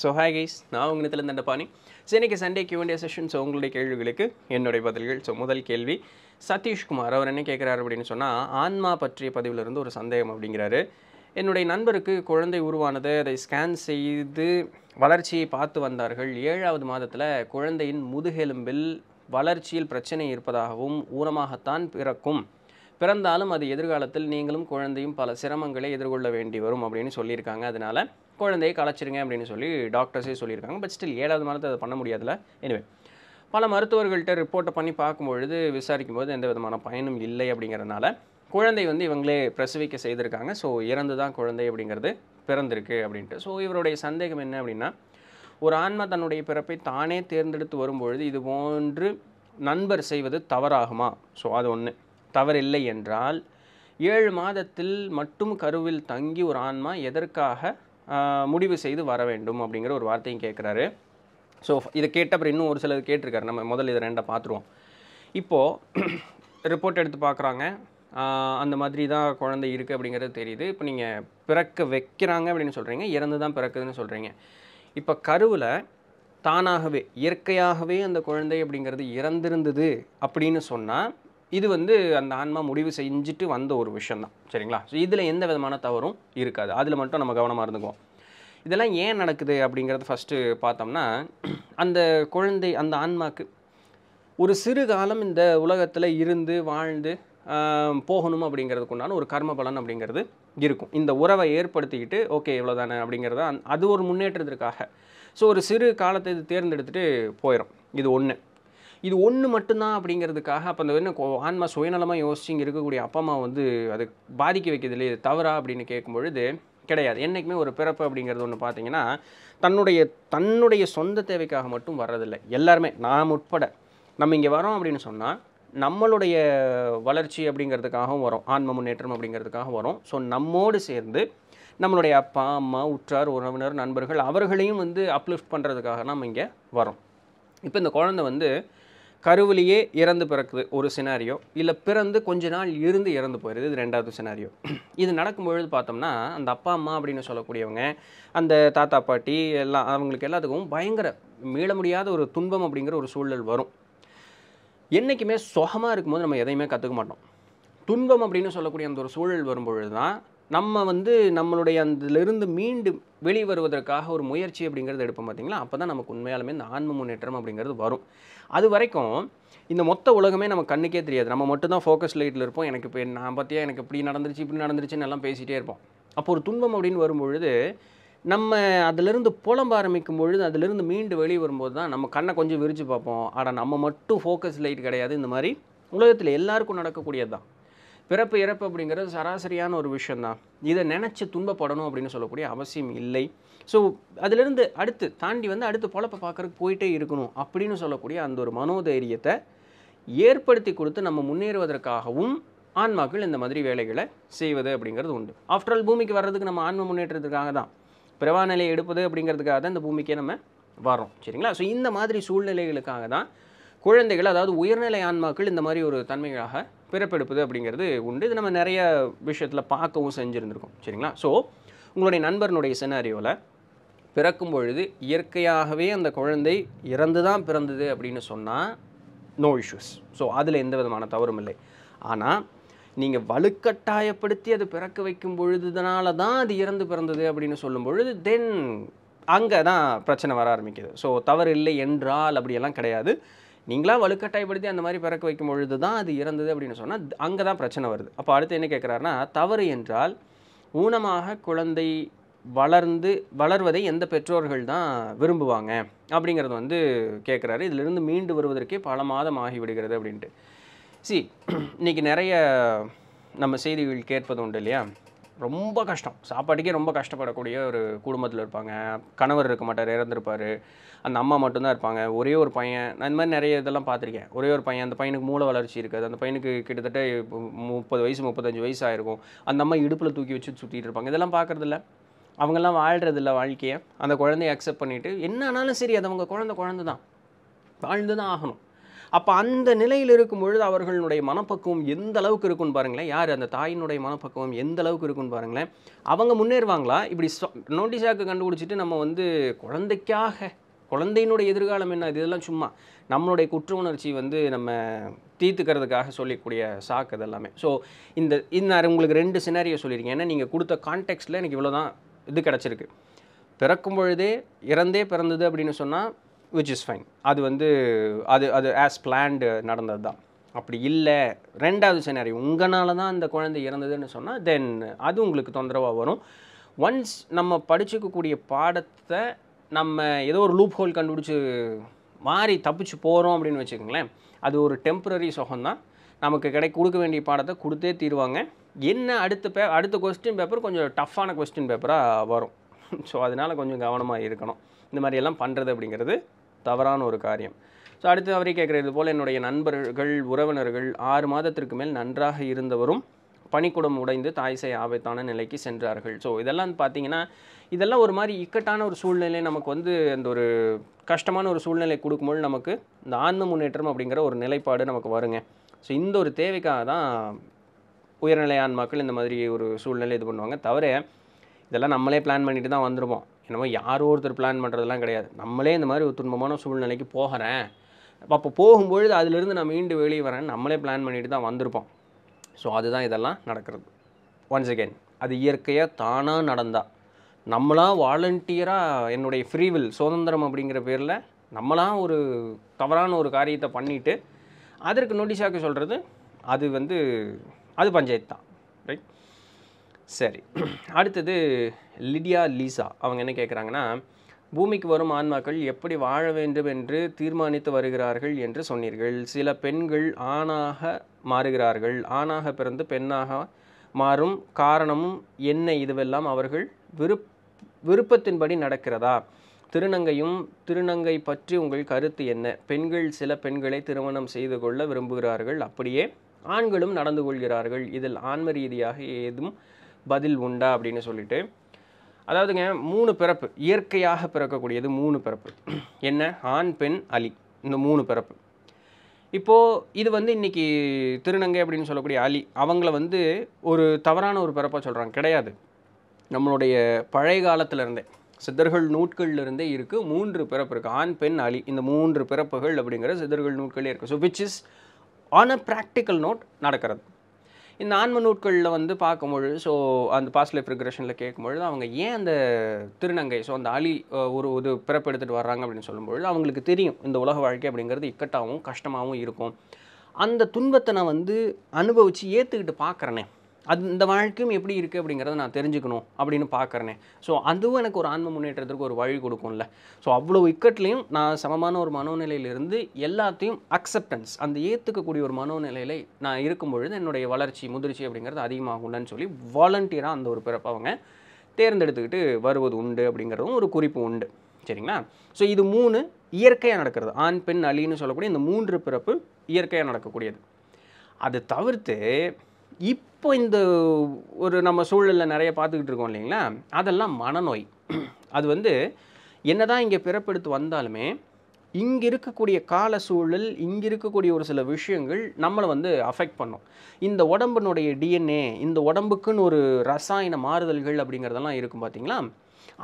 So hi guys நான் உங்கள் நிலத்தில் தண்டபாணி ஸோ இன்றைக்கி சண்டே கியூண்டிய செஷன் ஸோ உங்களுடைய கேள்விகளுக்கு என்னுடைய பதில்கள் ஸோ முதல் கேள்வி சதீஷ்குமார் அவர் என்ன கேட்குறாரு அப்படின்னு சொன்னால் ஆன்மா பற்றிய பதிவிலிருந்து ஒரு சந்தேகம் அப்படிங்கிறாரு என்னுடைய நண்பருக்கு குழந்தை உருவானது அதை ஸ்கேன் செய்து வளர்ச்சியை பார்த்து வந்தார்கள் ஏழாவது மாதத்தில் குழந்தையின் முதுகெலும்பில் வளர்ச்சியில் பிரச்சனை இருப்பதாகவும் ஊனமாகத்தான் பிறக்கும் பிறந்தாலும் அது எதிர்காலத்தில் நீங்களும் குழந்தையும் பல சிரமங்களை எதிர்கொள்ள வேண்டி வரும் அப்படின்னு சொல்லியிருக்காங்க அதனால் குழந்தையை கலைச்சிருங்க அப்படின்னு சொல்லி டாக்டர்ஸே சொல்லியிருக்காங்க பட் ஸ்டில் ஏழாவது மாதத்தை அதை பண்ண முடியாதுல எனிவே பல மருத்துவர்கள்ட்ட ரிப்போர்ட்டை பண்ணி பார்க்கும்பொழுது விசாரிக்கும் போது எந்த விதமான பயனும் இல்லை அப்படிங்கிறதுனால குழந்தை வந்து இவங்களே பிரசவிக்க செய்திருக்காங்க ஸோ இறந்து தான் குழந்தை அப்படிங்கிறது பிறந்திருக்கு அப்படின்ட்டு ஸோ இவருடைய சந்தேகம் என்ன அப்படின்னா ஒரு ஆன்மா தன்னுடைய பிறப்பை தானே தேர்ந்தெடுத்து வரும்பொழுது இது போன்று நண்பர் செய்வது தவறாகுமா ஸோ அது ஒன்று தவறில்லை என்றால் ஏழு மாதத்தில் மட்டும் கருவில் தங்கி ஒரு ஆன்மா எதற்காக முடிவு செய்து வர வேண்டும் அப்படிங்கிற ஒரு வார்த்தையும் கேட்குறாரு ஸோ இதை கேட்ட அப்புறம் இன்னும் ஒரு சிலர் கேட்டிருக்காரு நம்ம முதல்ல இதை ரெண்டை பார்த்துருவோம் இப்போது ரிப்போர்ட் எடுத்து பார்க்குறாங்க அந்த மாதிரி தான் குழந்தை இருக்குது அப்படிங்கிறது தெரியுது இப்போ நீங்கள் பிறக்க வைக்கிறாங்க அப்படின்னு சொல்கிறீங்க இறந்து தான் பிறக்குதுன்னு சொல்கிறீங்க இப்போ கருவில் தானாகவே இயற்கையாகவே அந்த குழந்தை அப்படிங்கிறது இறந்திருந்தது அப்படின்னு சொன்னால் இது வந்து அந்த ஆன்மா முடிவு செஞ்சுட்டு வந்த ஒரு விஷயந்தான் சரிங்களா ஸோ இதில் எந்த விதமான தவறும் இருக்காது அதில் மட்டும் நம்ம கவனமாக இருந்துக்குவோம் இதெல்லாம் ஏன் நடக்குது அப்படிங்கிறத ஃபஸ்ட்டு பார்த்தோம்னா அந்த குழந்தை அந்த ஆன்மாக்கு ஒரு சிறு காலம் இந்த உலகத்தில் இருந்து வாழ்ந்து போகணும் அப்படிங்கிறதுக்குண்டான ஒரு கர்ம பலன் அப்படிங்கிறது இருக்கும் இந்த உறவை ஏற்படுத்திக்கிட்டு ஓகே இவ்வளோதானே அப்படிங்கிறத அது ஒரு முன்னேற்றத்திற்காக ஸோ ஒரு சிறு காலத்தை இது தேர்ந்தெடுத்துகிட்டு போயிடும் இது ஒன்று இது ஒன்று மட்டும்தான் அப்படிங்கிறதுக்காக அப்போ அந்த என்ன ஆன்மா சுயநலமாக யோசிச்சு இங்கே இருக்கக்கூடிய அப்பா அம்மா வந்து அது பாதிக்க வைக்கிறது இல்லையே இது தவறா அப்படின்னு கேட்கும்பொழுது கிடையாது என்றைக்குமே ஒரு பிறப்பு அப்படிங்கிறது ஒன்று பார்த்தீங்கன்னா தன்னுடைய தன்னுடைய சொந்த தேவைக்காக மட்டும் வர்றதில்லை எல்லாருமே நாம் உட்பட நம்ம இங்கே வரோம் அப்படின்னு சொன்னால் நம்மளுடைய வளர்ச்சி அப்படிங்கிறதுக்காகவும் வரும் ஆன்ம முன்னேற்றம் அப்படிங்கிறதுக்காக வரும் ஸோ நம்மோடு சேர்ந்து நம்மளுடைய அப்பா அம்மா உற்றார் உறவினர் நண்பர்கள் அவர்களையும் வந்து அப்லிஃப்ட் பண்ணுறதுக்காக நம்ம இங்கே வரோம் இப்போ இந்த குழந்தை வந்து கருவிலேயே இறந்து பிறக்குது ஒரு சினாரியோ இல்லை பிறந்து கொஞ்ச நாள் இருந்து இறந்து போயிடுது இது ரெண்டாவது சினாரியோ இது நடக்கும்பொழுது பார்த்தோம்னா அந்த அப்பா அம்மா அப்படின்னு சொல்லக்கூடியவங்க அந்த தாத்தா பாட்டி எல்லாம் அவங்களுக்கு எல்லாத்துக்கும் பயங்கர மீள முடியாத ஒரு துன்பம் அப்படிங்கிற ஒரு சூழல் வரும் என்றைக்குமே சுகமாக இருக்கும்போது நம்ம எதையுமே கற்றுக்க மாட்டோம் துன்பம் அப்படின்னு சொல்லக்கூடிய அந்த ஒரு சூழல் வரும்பொழுது தான் நம்ம வந்து நம்மளுடைய அதிலிருந்து மீண்டு வெளிவருவதற்காக ஒரு முயற்சி அப்படிங்கிறது எடுப்போம் பார்த்திங்களா அப்போ தான் நமக்கு உண்மையாலுமே இந்த ஆன்ம முன்னேற்றம் அப்படிங்கிறது வரும் அது வரைக்கும் இந்த மொத்த உலகமே நம்ம கண்ணுக்கே தெரியாது நம்ம மட்டும் தான் ஃபோக்கஸ் லைட்டில் இருப்போம் எனக்கு இப்போ நான் பார்த்தியா எனக்கு இப்படி நடந்துருச்சு இப்படி நடந்துருச்சுன்னு எல்லாம் பேசிகிட்டே இருப்போம் அப்போ ஒரு துன்பம் அப்படின்னு வரும்பொழுது நம்ம அதிலிருந்து புலம்ப ஆரம்பிக்கும் பொழுது அதிலிருந்து மீண்டு வெளியே வரும்போது தான் நம்ம கண்ணை கொஞ்சம் விரித்து பார்ப்போம் ஆனால் நம்ம மட்டும் ஃபோக்கஸ் லைட் கிடையாது இந்த மாதிரி உலகத்தில் எல்லாருக்கும் நடக்கக்கூடியது தான் பிறப்பு இறப்பு அப்படிங்கிறது சராசரியான ஒரு விஷயந்தான் இதை நினச்சி துன்பப்படணும் அப்படின்னு சொல்லக்கூடிய அவசியம் இல்லை ஸோ அதிலிருந்து அடுத்து தாண்டி வந்து அடுத்து பொழப்பை பார்க்குறதுக்கு போயிட்டே இருக்கணும் அப்படின்னு சொல்லக்கூடிய அந்த ஒரு மனோதைரியத்தை ஏற்படுத்தி கொடுத்து நம்ம முன்னேறுவதற்காகவும் ஆன்மாக்கள் இந்த மாதிரி வேலைகளை செய்வது அப்படிங்கிறது உண்டு ஆஃப்டர் ஆல் பூமிக்கு வர்றதுக்கு நம்ம ஆன்ம முன்னேற்றத்துக்காக தான் பிரவாநிலையை எடுப்பது அப்படிங்கிறதுக்காக தான் இந்த பூமிக்கே நம்ம வரோம் சரிங்களா ஸோ இந்த மாதிரி சூழ்நிலைகளுக்காக தான் குழந்தைகள் அதாவது உயர்நிலை ஆன்மாக்கள் இந்த மாதிரி ஒரு தன்மைகளாக பிறப்பெடுப்பது அப்படிங்கிறது உண்டு இது நம்ம நிறைய விஷயத்தில் பார்க்கவும் செஞ்சுருந்துருக்கோம் சரிங்களா ஸோ உங்களுடைய நண்பர்னுடைய சினாரியோவில் பிறக்கும் பொழுது இயற்கையாகவே அந்த குழந்தை இறந்து தான் பிறந்தது அப்படின்னு சொன்னால் நோ இஷ்யூஸ் ஸோ அதில் எந்த விதமான தவறும் இல்லை ஆனால் நீங்கள் வலுக்கட்டாயப்படுத்தி அது பிறக்க வைக்கும் பொழுதுனால தான் அது இறந்து பிறந்தது அப்படின்னு சொல்லும் பொழுது தென் அங்கே தான் பிரச்சனை வர ஆரம்பிக்குது ஸோ தவறு இல்லை என்றால் அப்படியெல்லாம் கிடையாது நீங்களாக வலுக்கட்டாயப்படுத்தி அந்த மாதிரி பிறக்க வைக்கும் பொழுது தான் அது இறந்தது அப்படின்னு சொன்னால் அங்கே தான் பிரச்சனை வருது அப்போ அடுத்து என்ன கேட்குறாருனா தவறு என்றால் ஊனமாக குழந்தை வளர்ந்து வளர்வதை எந்த பெற்றோர்கள் தான் விரும்புவாங்க அப்படிங்கிறது வந்து கேட்குறாரு இதிலிருந்து மீண்டு வருவதற்கே பல மாதம் ஆகிவிடுகிறது அப்படின்ட்டு சி இன்றைக்கி நிறைய நம்ம செய்திகள் கேட்பது உண்டு இல்லையா ரொம்ப கஷ்டம் சாப்பாட்டுக்கே ரொம்ப கஷ்டப்படக்கூடிய ஒரு குடும்பத்தில் இருப்பாங்க கணவர் இருக்க மாட்டார் இறந்துருப்பார் அந்த அம்மா மட்டும்தான் இருப்பாங்க ஒரே ஒரு பையன் நான் இந்த மாதிரி நிறைய இதெல்லாம் பார்த்துருக்கேன் ஒரே ஒரு பையன் அந்த பையனுக்கு மூளை வளர்ச்சி இருக்காது அந்த பையனுக்கு கிட்டத்தட்ட முப்பது வயசு முப்பத்தஞ்சு வயசு ஆயிருக்கும் அந்த அம்மா இடுப்பில் தூக்கி வச்சு சுற்றிட்டு இருப்பாங்க இதெல்லாம் பார்க்குறதில்ல அவங்கெல்லாம் வாழ்கிறதில்ல வாழ்க்கையை அந்த குழந்தைய அக்செப்ட் பண்ணிவிட்டு என்ன ஆனாலும் சரி அது அவங்க குழந்த குழந்தை தான் வாழ்ந்து தான் ஆகணும் அப்போ அந்த நிலையில் இருக்கும் பொழுது அவர்களுடைய மனப்பக்குவம் எந்த அளவுக்கு இருக்கும்னு பாருங்களேன் யார் அந்த தாயினுடைய மனப்பக்குவம் எந்த அளவுக்கு இருக்கும்னு பாருங்களேன் அவங்க முன்னேறுவாங்களா இப்படி நோட்டீஸாக்கு கண்டுபிடிச்சிட்டு நம்ம வந்து குழந்தைக்காக குழந்தையினுடைய எதிர்காலம் என்ன இது இதெல்லாம் சும்மா நம்மளுடைய குற்ற உணர்ச்சி வந்து நம்ம தீர்த்துக்கிறதுக்காக சொல்லக்கூடிய சாக்கு இதெல்லாமே ஸோ இந்த இந்த உங்களுக்கு ரெண்டு சினாரியோ சொல்லியிருக்கேன் ஏன்னா நீங்கள் கொடுத்த கான்டெக்ட்டில் எனக்கு இவ்வளோ தான் இது கிடச்சிருக்கு பிறக்கும் பொழுதே இறந்தே பிறந்தது அப்படின்னு சொன்னால் விச் இஸ் ஃபைன் அது வந்து அது அது ஆஸ் பிளான்டு நடந்தது தான் அப்படி இல்லை ரெண்டாவது சினாரி உங்களால் தான் அந்த குழந்தை இறந்ததுன்னு சொன்னால் தென் அது உங்களுக்கு தொந்தரவாக வரும் ஒன்ஸ் நம்ம படிச்சுக்கக்கூடிய பாடத்தை நம்ம ஏதோ ஒரு லூப் ஹோல் கண்டுபிடிச்சி மாறி தப்பிச்சு போகிறோம் அப்படின்னு வச்சுக்கோங்களேன் அது ஒரு டெம்பரரி சுகம்தான் நமக்கு கிடை கொடுக்க வேண்டிய பாடத்தை கொடுத்தே தீருவாங்க என்ன அடுத்த பே அடுத்த கொஸ்டின் பேப்பர் கொஞ்சம் டஃப்பான கொஸ்டின் பேப்பராக வரும் ஸோ அதனால் கொஞ்சம் கவனமாக இருக்கணும் இந்த மாதிரியெல்லாம் பண்ணுறது அப்படிங்கிறது தவறான ஒரு காரியம் ஸோ அடுத்து அவரே கேட்குறது போல் என்னுடைய நண்பர்கள் உறவினர்கள் ஆறு மாதத்திற்கு மேல் நன்றாக இருந்தவரும் பனிக்குடம் உடைந்து தாய்சை ஆபத்தான நிலைக்கு சென்றார்கள் ஸோ இதெல்லாம் பார்த்தீங்கன்னா இதெல்லாம் ஒரு மாதிரி இக்கட்டான ஒரு சூழ்நிலை நமக்கு வந்து அந்த ஒரு கஷ்டமான ஒரு சூழ்நிலை கொடுக்கும்போது நமக்கு இந்த ஆன்ம முன்னேற்றம் அப்படிங்கிற ஒரு நிலைப்பாடு நமக்கு வருங்க ஸோ இந்த ஒரு தேவைக்காக தான் உயர்நிலை ஆன்மாக்கள் இந்த மாதிரி ஒரு சூழ்நிலை இது பண்ணுவாங்க தவிர இதெல்லாம் நம்மளே பிளான் பண்ணிட்டு தான் வந்துடுவோம் என்னமோ யாரோ ஒருத்தர் பிளான் பண்ணுறதுலாம் கிடையாது நம்மளே இந்த மாதிரி ஒரு துன்பமான சூழ்நிலைக்கு போகிறேன் அப்போ போகும்பொழுது அதிலிருந்து நான் மீண்டு வெளியே வரேன் நம்மளே பிளான் பண்ணிட்டு தான் வந்திருப்போம் ஸோ அதுதான் இதெல்லாம் நடக்கிறது ஒன்ஸ் அகெயின் அது இயற்கையாக தானாக நடந்தால் நம்மளாக வாலண்டியராக என்னுடைய ஃப்ரீவில் சுதந்திரம் அப்படிங்கிற பேரில் நம்மளாம் ஒரு தவறான ஒரு காரியத்தை பண்ணிவிட்டு அதற்கு நோட்டீஸாக்க சொல்கிறது அது வந்து அது பஞ்சாயத்து தான் ரைட் சரி அடுத்தது லிடியா லீசா அவங்க என்ன கேட்குறாங்கன்னா பூமிக்கு வரும் ஆன்மாக்கள் எப்படி வாழ வேண்டும் என்று தீர்மானித்து வருகிறார்கள் என்று சொன்னீர்கள் சில பெண்கள் ஆணாக மாறுகிறார்கள் ஆணாக பிறந்து பெண்ணாக மாறும் காரணமும் என்ன இதுவெல்லாம் அவர்கள் விருப் விருப்பத்தின்படி நடக்கிறதா திருநங்கையும் திருநங்கை பற்றி உங்கள் கருத்து என்ன பெண்கள் சில பெண்களை திருமணம் செய்து கொள்ள விரும்புகிறார்கள் அப்படியே ஆண்களும் நடந்து கொள்கிறார்கள் இதில் ஆன்ம ரீதியாக ஏதும் பதில் உண்டா அப்படின்னு சொல்லிட்டு அதாவதுங்க மூணு பிறப்பு இயற்கையாக பிறக்கக்கூடியது மூணு பிறப்பு என்ன ஆண் பெண் அலி இந்த மூணு பிறப்பு இப்போது இது வந்து இன்றைக்கி திருநங்கை அப்படின்னு சொல்லக்கூடிய அலி அவங்கள வந்து ஒரு தவறான ஒரு பிறப்பாக சொல்கிறாங்க கிடையாது நம்மளுடைய பழைய காலத்திலருந்தே சித்தர்கள் நூட்கள்லேருந்தே இருக்குது மூன்று பிறப்பு இருக்குது ஆண் பெண் அலி இந்த மூன்று பிறப்புகள் அப்படிங்கிற சித்தர்கள் நூட்களே இருக்குது so which is on a practical note நடக்கிறது இந்த ஆன்ம நூட்களில் வந்து பார்க்கும்பொழுது ஸோ அந்த பாஸ்ட் லைஃப் கேட்கும்பொழுது அவங்க ஏன் அந்த திருநங்கை ஸோ அந்த அலி ஒரு இது பிறப்பெடுத்துட்டு வர்றாங்க அப்படின்னு சொல்லும்பொழுது அவங்களுக்கு தெரியும் இந்த உலக வாழ்க்கை அப்படிங்கிறது இக்கட்டாகவும் கஷ்டமாகவும் இருக்கும் அந்த துன்பத்தை நான் வந்து அனுபவித்து ஏற்றுக்கிட்டு பார்க்குறேனே அது இந்த வாழ்க்கையும் எப்படி இருக்குது அப்படிங்கிறத நான் தெரிஞ்சுக்கணும் அப்படின்னு பார்க்குறேனே ஸோ அதுவும் எனக்கு ஒரு ஆன்ம முன்னேற்றத்திற்கு ஒரு வழி கொடுக்கும்ல ஸோ அவ்வளோ இக்கட்லேயும் நான் சமமான ஒரு மனோநிலையிலிருந்து எல்லாத்தையும் அக்செப்டன்ஸ் அந்த ஏற்றுக்கக்கூடிய ஒரு மனோநிலையில் நான் இருக்கும் பொழுது என்னுடைய வளர்ச்சி முதிர்ச்சி அப்படிங்கிறது அதிகமாகும்லன்னு சொல்லி வாலண்டியராக அந்த ஒரு பிறப்பவங்க தேர்ந்தெடுத்துக்கிட்டு வருவது உண்டு அப்படிங்கிறதும் ஒரு குறிப்பு உண்டு சரிங்களா ஸோ இது மூணு இயற்கையாக நடக்கிறது ஆண் பெண் அலின்னு சொல்லக்கூடிய இந்த மூன்று பிறப்பு இயற்கையாக நடக்கக்கூடியது அதை தவிர்த்து இப் இப்போ இந்த ஒரு நம்ம சூழலில் நிறைய பார்த்துக்கிட்டு இருக்கோம் இல்லைங்களா அதெல்லாம் மனநோய் அது வந்து என்ன தான் இங்கே பிறப்பெடுத்து வந்தாலுமே இங்கே இருக்கக்கூடிய கால சூழல் இங்கே இருக்கக்கூடிய ஒரு சில விஷயங்கள் நம்மளை வந்து அஃபெக்ட் பண்ணும் இந்த உடம்பினுடைய டிஎன்ஏ இந்த உடம்புக்குன்னு ஒரு ரசாயன மாறுதல்கள் அப்படிங்கிறதெல்லாம் இருக்கும் பார்த்திங்களா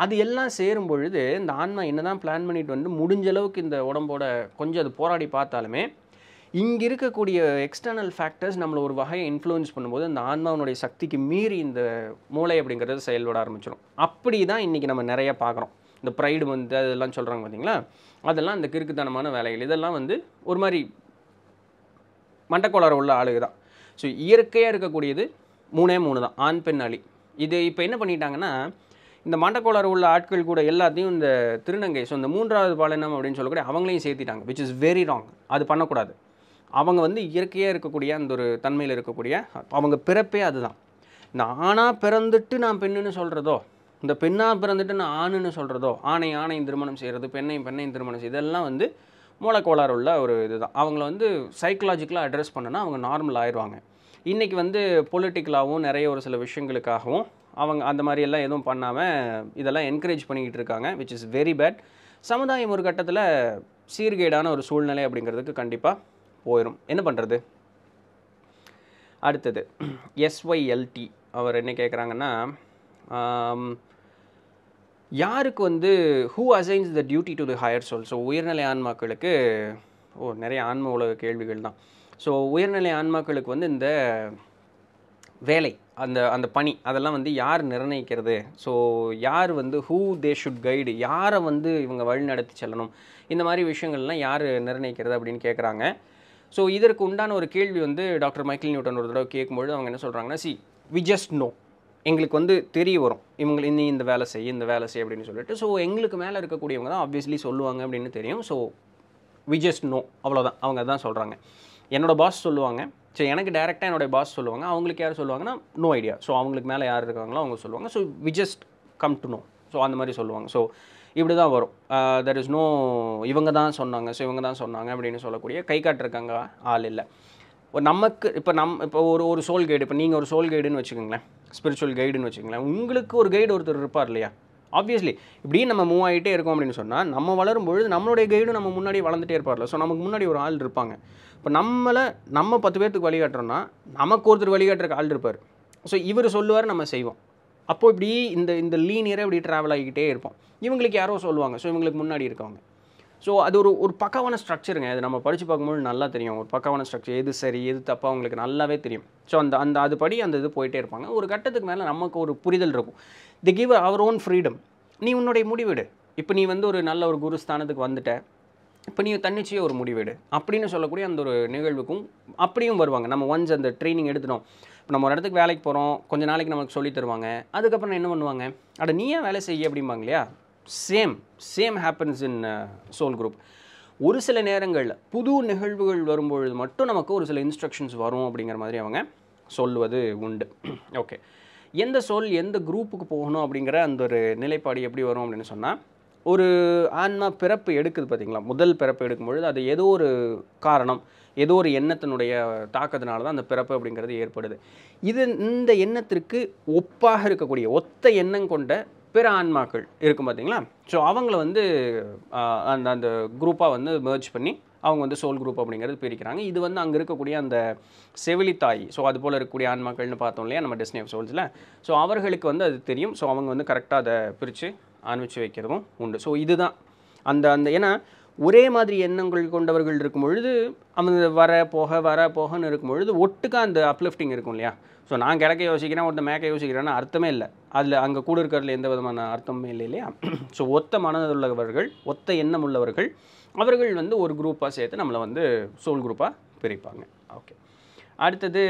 அது எல்லாம் சேரும் பொழுது இந்த ஆன்மா என்ன தான் பிளான் பண்ணிட்டு வந்து முடிஞ்ச அளவுக்கு இந்த உடம்போட கொஞ்சம் அது போராடி பார்த்தாலுமே இங்கே இருக்கக்கூடிய எக்ஸ்டர்னல் ஃபேக்டர்ஸ் நம்மளை ஒரு வகையை இன்ஃப்ளூயன்ஸ் பண்ணும்போது அந்த ஆன்மாவனுடைய சக்திக்கு மீறி இந்த மூளை அப்படிங்கிறது செயல்பட ஆரம்பிச்சிடும் அப்படி தான் இன்றைக்கி நம்ம நிறைய பார்க்குறோம் இந்த ப்ரைடு வந்து அதெல்லாம் சொல்கிறாங்க பார்த்தீங்களா அதெல்லாம் அந்த கிறுக்குத்தனமான வேலைகள் இதெல்லாம் வந்து ஒரு மாதிரி மண்டக்கோளாறு உள்ள ஆளுக தான் ஸோ இயற்கையாக இருக்கக்கூடியது மூணே மூணு தான் ஆண் பெண் அழி இது இப்போ என்ன பண்ணிட்டாங்கன்னா இந்த மண்டக்கோளாறு உள்ள ஆட்கள் கூட எல்லாத்தையும் இந்த திருநங்கை ஸோ இந்த மூன்றாவது பாலினம் அப்படின்னு சொல்லக்கூடிய அவங்களையும் சேர்த்திட்டாங்க விச் இஸ் வெரி ராங் அது பண்ணக்கூடாது அவங்க வந்து இயற்கையாக இருக்கக்கூடிய அந்த ஒரு தன்மையில் இருக்கக்கூடிய அவங்க பிறப்பே அதுதான் இந்த பிறந்துட்டு நான் பெண்ணுன்னு சொல்கிறதோ இந்த பெண்ணாக பிறந்துட்டு நான் ஆணுன்னு சொல்கிறதோ ஆணை ஆணையும் திருமணம் செய்கிறது பெண்ணையும் பெண்ணையும் திருமணம் செய்கிறது இதெல்லாம் வந்து மூலக்கோளாறு உள்ள ஒரு இதுதான் அவங்கள வந்து சைக்கலாஜிக்கலாக அட்ரஸ் பண்ணுன்னா அவங்க நார்மல் ஆயிடுவாங்க இன்றைக்கி வந்து பொலிட்டிக்கலாகவும் நிறைய ஒரு சில விஷயங்களுக்காகவும் அவங்க அந்த மாதிரியெல்லாம் எதுவும் பண்ணாமல் இதெல்லாம் என்கரேஜ் பண்ணிக்கிட்டு இருக்காங்க விச் இஸ் வெரி பேட் சமுதாயம் ஒரு கட்டத்தில் சீர்கேடான ஒரு சூழ்நிலை அப்படிங்கிறதுக்கு கண்டிப்பாக போயிடும் என்ன பண்ணுறது அடுத்தது எஸ்ஒய்எல்டி அவர் என்ன கேட்குறாங்கன்னா யாருக்கு வந்து who assigns the duty to the higher soul so உயர்நிலை ஆன்மாக்களுக்கு ஓ நிறைய ஆன்ம உலக கேள்விகள் தான் ஸோ உயர்நிலை ஆன்மாக்களுக்கு வந்து இந்த வேலை அந்த அந்த பணி அதெல்லாம் வந்து யார் நிர்ணயிக்கிறது ஸோ யார் வந்து ஹூ தே ஷுட் கைடு யாரை வந்து இவங்க வழிநடத்தி செல்லணும் இந்த மாதிரி விஷயங்கள்லாம் யார் நிர்ணயிக்கிறது அப்படின்னு கேட்குறாங்க ஸோ இதற்கு உண்டான ஒரு கேள்வி வந்து டாக்டர் மைக்கேல் நியூட்டன் ஒரு தடவை கேட்கும்பொழுது அவங்க என்ன சொல்கிறாங்கன்னா சி வி ஜஸ்ட் நோ எங்களுக்கு வந்து தெரிய வரும் இவங்க இந்த இந்த வேலை செய்ய இந்த வேலை செய்ய அப்படின்னு சொல்லிட்டு ஸோ எங்களுக்கு மேலே இருக்கக்கூடியவங்க தான் ஆப்வியஸ்லி சொல்லுவாங்க அப்படின்னு தெரியும் ஸோ வி ஜஸ்ட் நோ அவ்வளோதான் அவங்க தான் சொல்கிறாங்க என்னோடய பாஸ் சொல்லுவாங்க ஸோ எனக்கு டேரெக்டாக என்னோடய பாஸ் சொல்லுவாங்க அவங்களுக்கு யார் சொல்லுவாங்கன்னா நோ ஐடியா ஸோ அவங்களுக்கு மேலே யார் இருக்காங்களோ அவங்க சொல்லுவாங்க so we just come to know so அந்த மாதிரி சொல்லுவாங்க ஸோ இப்படி தான் வரும் தெர் இஸ் நோ இவங்க தான் சொன்னாங்க ஸோ இவங்க தான் சொன்னாங்க அப்படின்னு சொல்லக்கூடிய கை காட்டுறக்காங்க ஆள் இல்லை நமக்கு இப்போ நம் இப்போ ஒரு ஒரு சோல் கைடு இப்போ நீங்கள் ஒரு சோல் கைடுன்னு வச்சுக்கோங்களேன் ஸ்பிரிச்சுவல் கைடுன்னு வச்சுக்கோங்களேன் உங்களுக்கு ஒரு கைடு ஒருத்தர் இருப்பார் இல்லையா ஆப்வியஸ்லி இப்படியும் நம்ம மூவ் ஆகிட்டே இருக்கோம் அப்படின்னு சொன்னால் நம்ம வளரும் பொழுது நம்மளுடைய கைடு நம்ம முன்னாடி வளர்ந்துட்டே இருப்பார்ல ஸோ நமக்கு முன்னாடி ஒரு ஆள் இருப்பாங்க இப்போ நம்மளை நம்ம பத்து பேர்த்துக்கு வழிகாட்டுறோம்னா நமக்கு ஒருத்தர் வழிகாட்டுறக்கு ஆள் இருப்பார் ஸோ இவர் சொல்லுவார் நம்ம செய்வோம் அப்போ இப்படி இந்த இந்த லீனியரை இப்படி ட்ராவல் ஆகிக்கிட்டே இருப்போம் இவங்களுக்கு யாரோ சொல்லுவாங்க ஸோ இவங்களுக்கு முன்னாடி இருக்கவங்க ஸோ அது ஒரு ஒரு பக்கவான ஸ்ட்ரக்சருங்க அது நம்ம படித்து பார்க்கும்போது நல்லா தெரியும் ஒரு பக்கவான ஸ்ட்ரக்சர் எது சரி எது தப்பாக அவங்களுக்கு நல்லாவே தெரியும் ஸோ அந்த அந்த அதுபடி அந்த இது போயிட்டே இருப்பாங்க ஒரு கட்டத்துக்கு மேலே நமக்கு ஒரு புரிதல் இருக்கும் the give our own freedom நீ உன்னுடைய முடிவிடு இப்போ நீ வந்து ஒரு நல்ல ஒரு குருஸ்தானத்துக்கு வந்துட்ட இப்போ நீ தன்னிச்சையே ஒரு முடிவெடு அப்படின்னு சொல்லக்கூடிய அந்த ஒரு நிகழ்வுக்கும் அப்படியும் வருவாங்க நம்ம ஒன்ஸ் அந்த ட்ரைனிங் எடுத்துட்டோம் இப்போ நம்ம ஒரு இடத்துக்கு வேலைக்கு போகிறோம் கொஞ்சம் நாளைக்கு நமக்கு சொல்லி தருவாங்க அதுக்கப்புறம் என்ன பண்ணுவாங்க அட நீ ஏன் வேலை செய்ய அப்படிம்பாங்க இல்லையா same same happens in soul uh, group ஒரு சில நேரங்களில் புது நிகழ்வுகள் வரும்பொழுது மட்டும் நமக்கு ஒரு சில இன்ஸ்ட்ரக்ஷன்ஸ் வரும் அப்படிங்கிற மாதிரி அவங்க சொல்லுவது உண்டு ஓகே எந்த சொல் எந்த குரூப்புக்கு போகணும் அப்படிங்கிற அந்த ஒரு நிலைப்பாடு எப்படி வரும் அப்படின்னு சொன்னால் ஒரு ஆன்மா பிறப்பு எடுக்குது பார்த்தீங்களா முதல் பிறப்பு எடுக்கும்பொழுது அது ஏதோ ஒரு காரணம் ஏதோ ஒரு எண்ணத்தினுடைய தாக்கத்தினால தான் அந்த பிறப்பு அப்படிங்கிறது ஏற்படுது இது இந்த எண்ணத்திற்கு ஒப்பாக இருக்கக்கூடிய ஒத்த எண்ணம் கொண்ட பிற ஆன்மாக்கள் இருக்கும் பார்த்தீங்களா ஸோ அவங்கள வந்து அந்த அந்த குரூப்பாக வந்து மேர்ஜ் பண்ணி அவங்க வந்து சோல் குரூப் அப்படிங்கிறது பிரிக்கிறாங்க இது வந்து அங்கே இருக்கக்கூடிய அந்த செவிலித்தாய் ஸோ அது போல் இருக்கக்கூடிய ஆன்மாக்கள்னு பார்த்தோம் இல்லையா நம்ம டெஸ்னி ஆஃப் சோல்ஸில் ஸோ அவர்களுக்கு வந்து அது தெரியும் ஸோ அவங்க வந்து கரெக்டாக அதை பிரித்து ஆரம்பித்து வைக்கிறதும் உண்டு ஸோ இதுதான் அந்த அந்த ஏன்னா ஒரே மாதிரி எண்ணங்கள் கொண்டவர்கள் இருக்கும் பொழுது அந்த வர போக வர போகன்னு இருக்கும் பொழுது ஒட்டுக்கா அந்த அப்லிஃப்டிங் இருக்கும் இல்லையா ஸோ நான் கிழக்க யோசிக்கிறேன் ஒருத்த மேக்க யோசிக்கிறேன்னு அர்த்தமே இல்லை அதில் அங்கே கூட இருக்கிறதுல எந்த விதமான அர்த்தமும் இல்லை இல்லையா ஸோ ஒத்த மனதுள்ளவர்கள் ஒத்த எண்ணம் உள்ளவர்கள் அவர்கள் வந்து ஒரு குரூப்பாக சேர்த்து நம்மளை வந்து சோல் குரூப்பாக பிரிப்பாங்க ஓகே அடுத்தது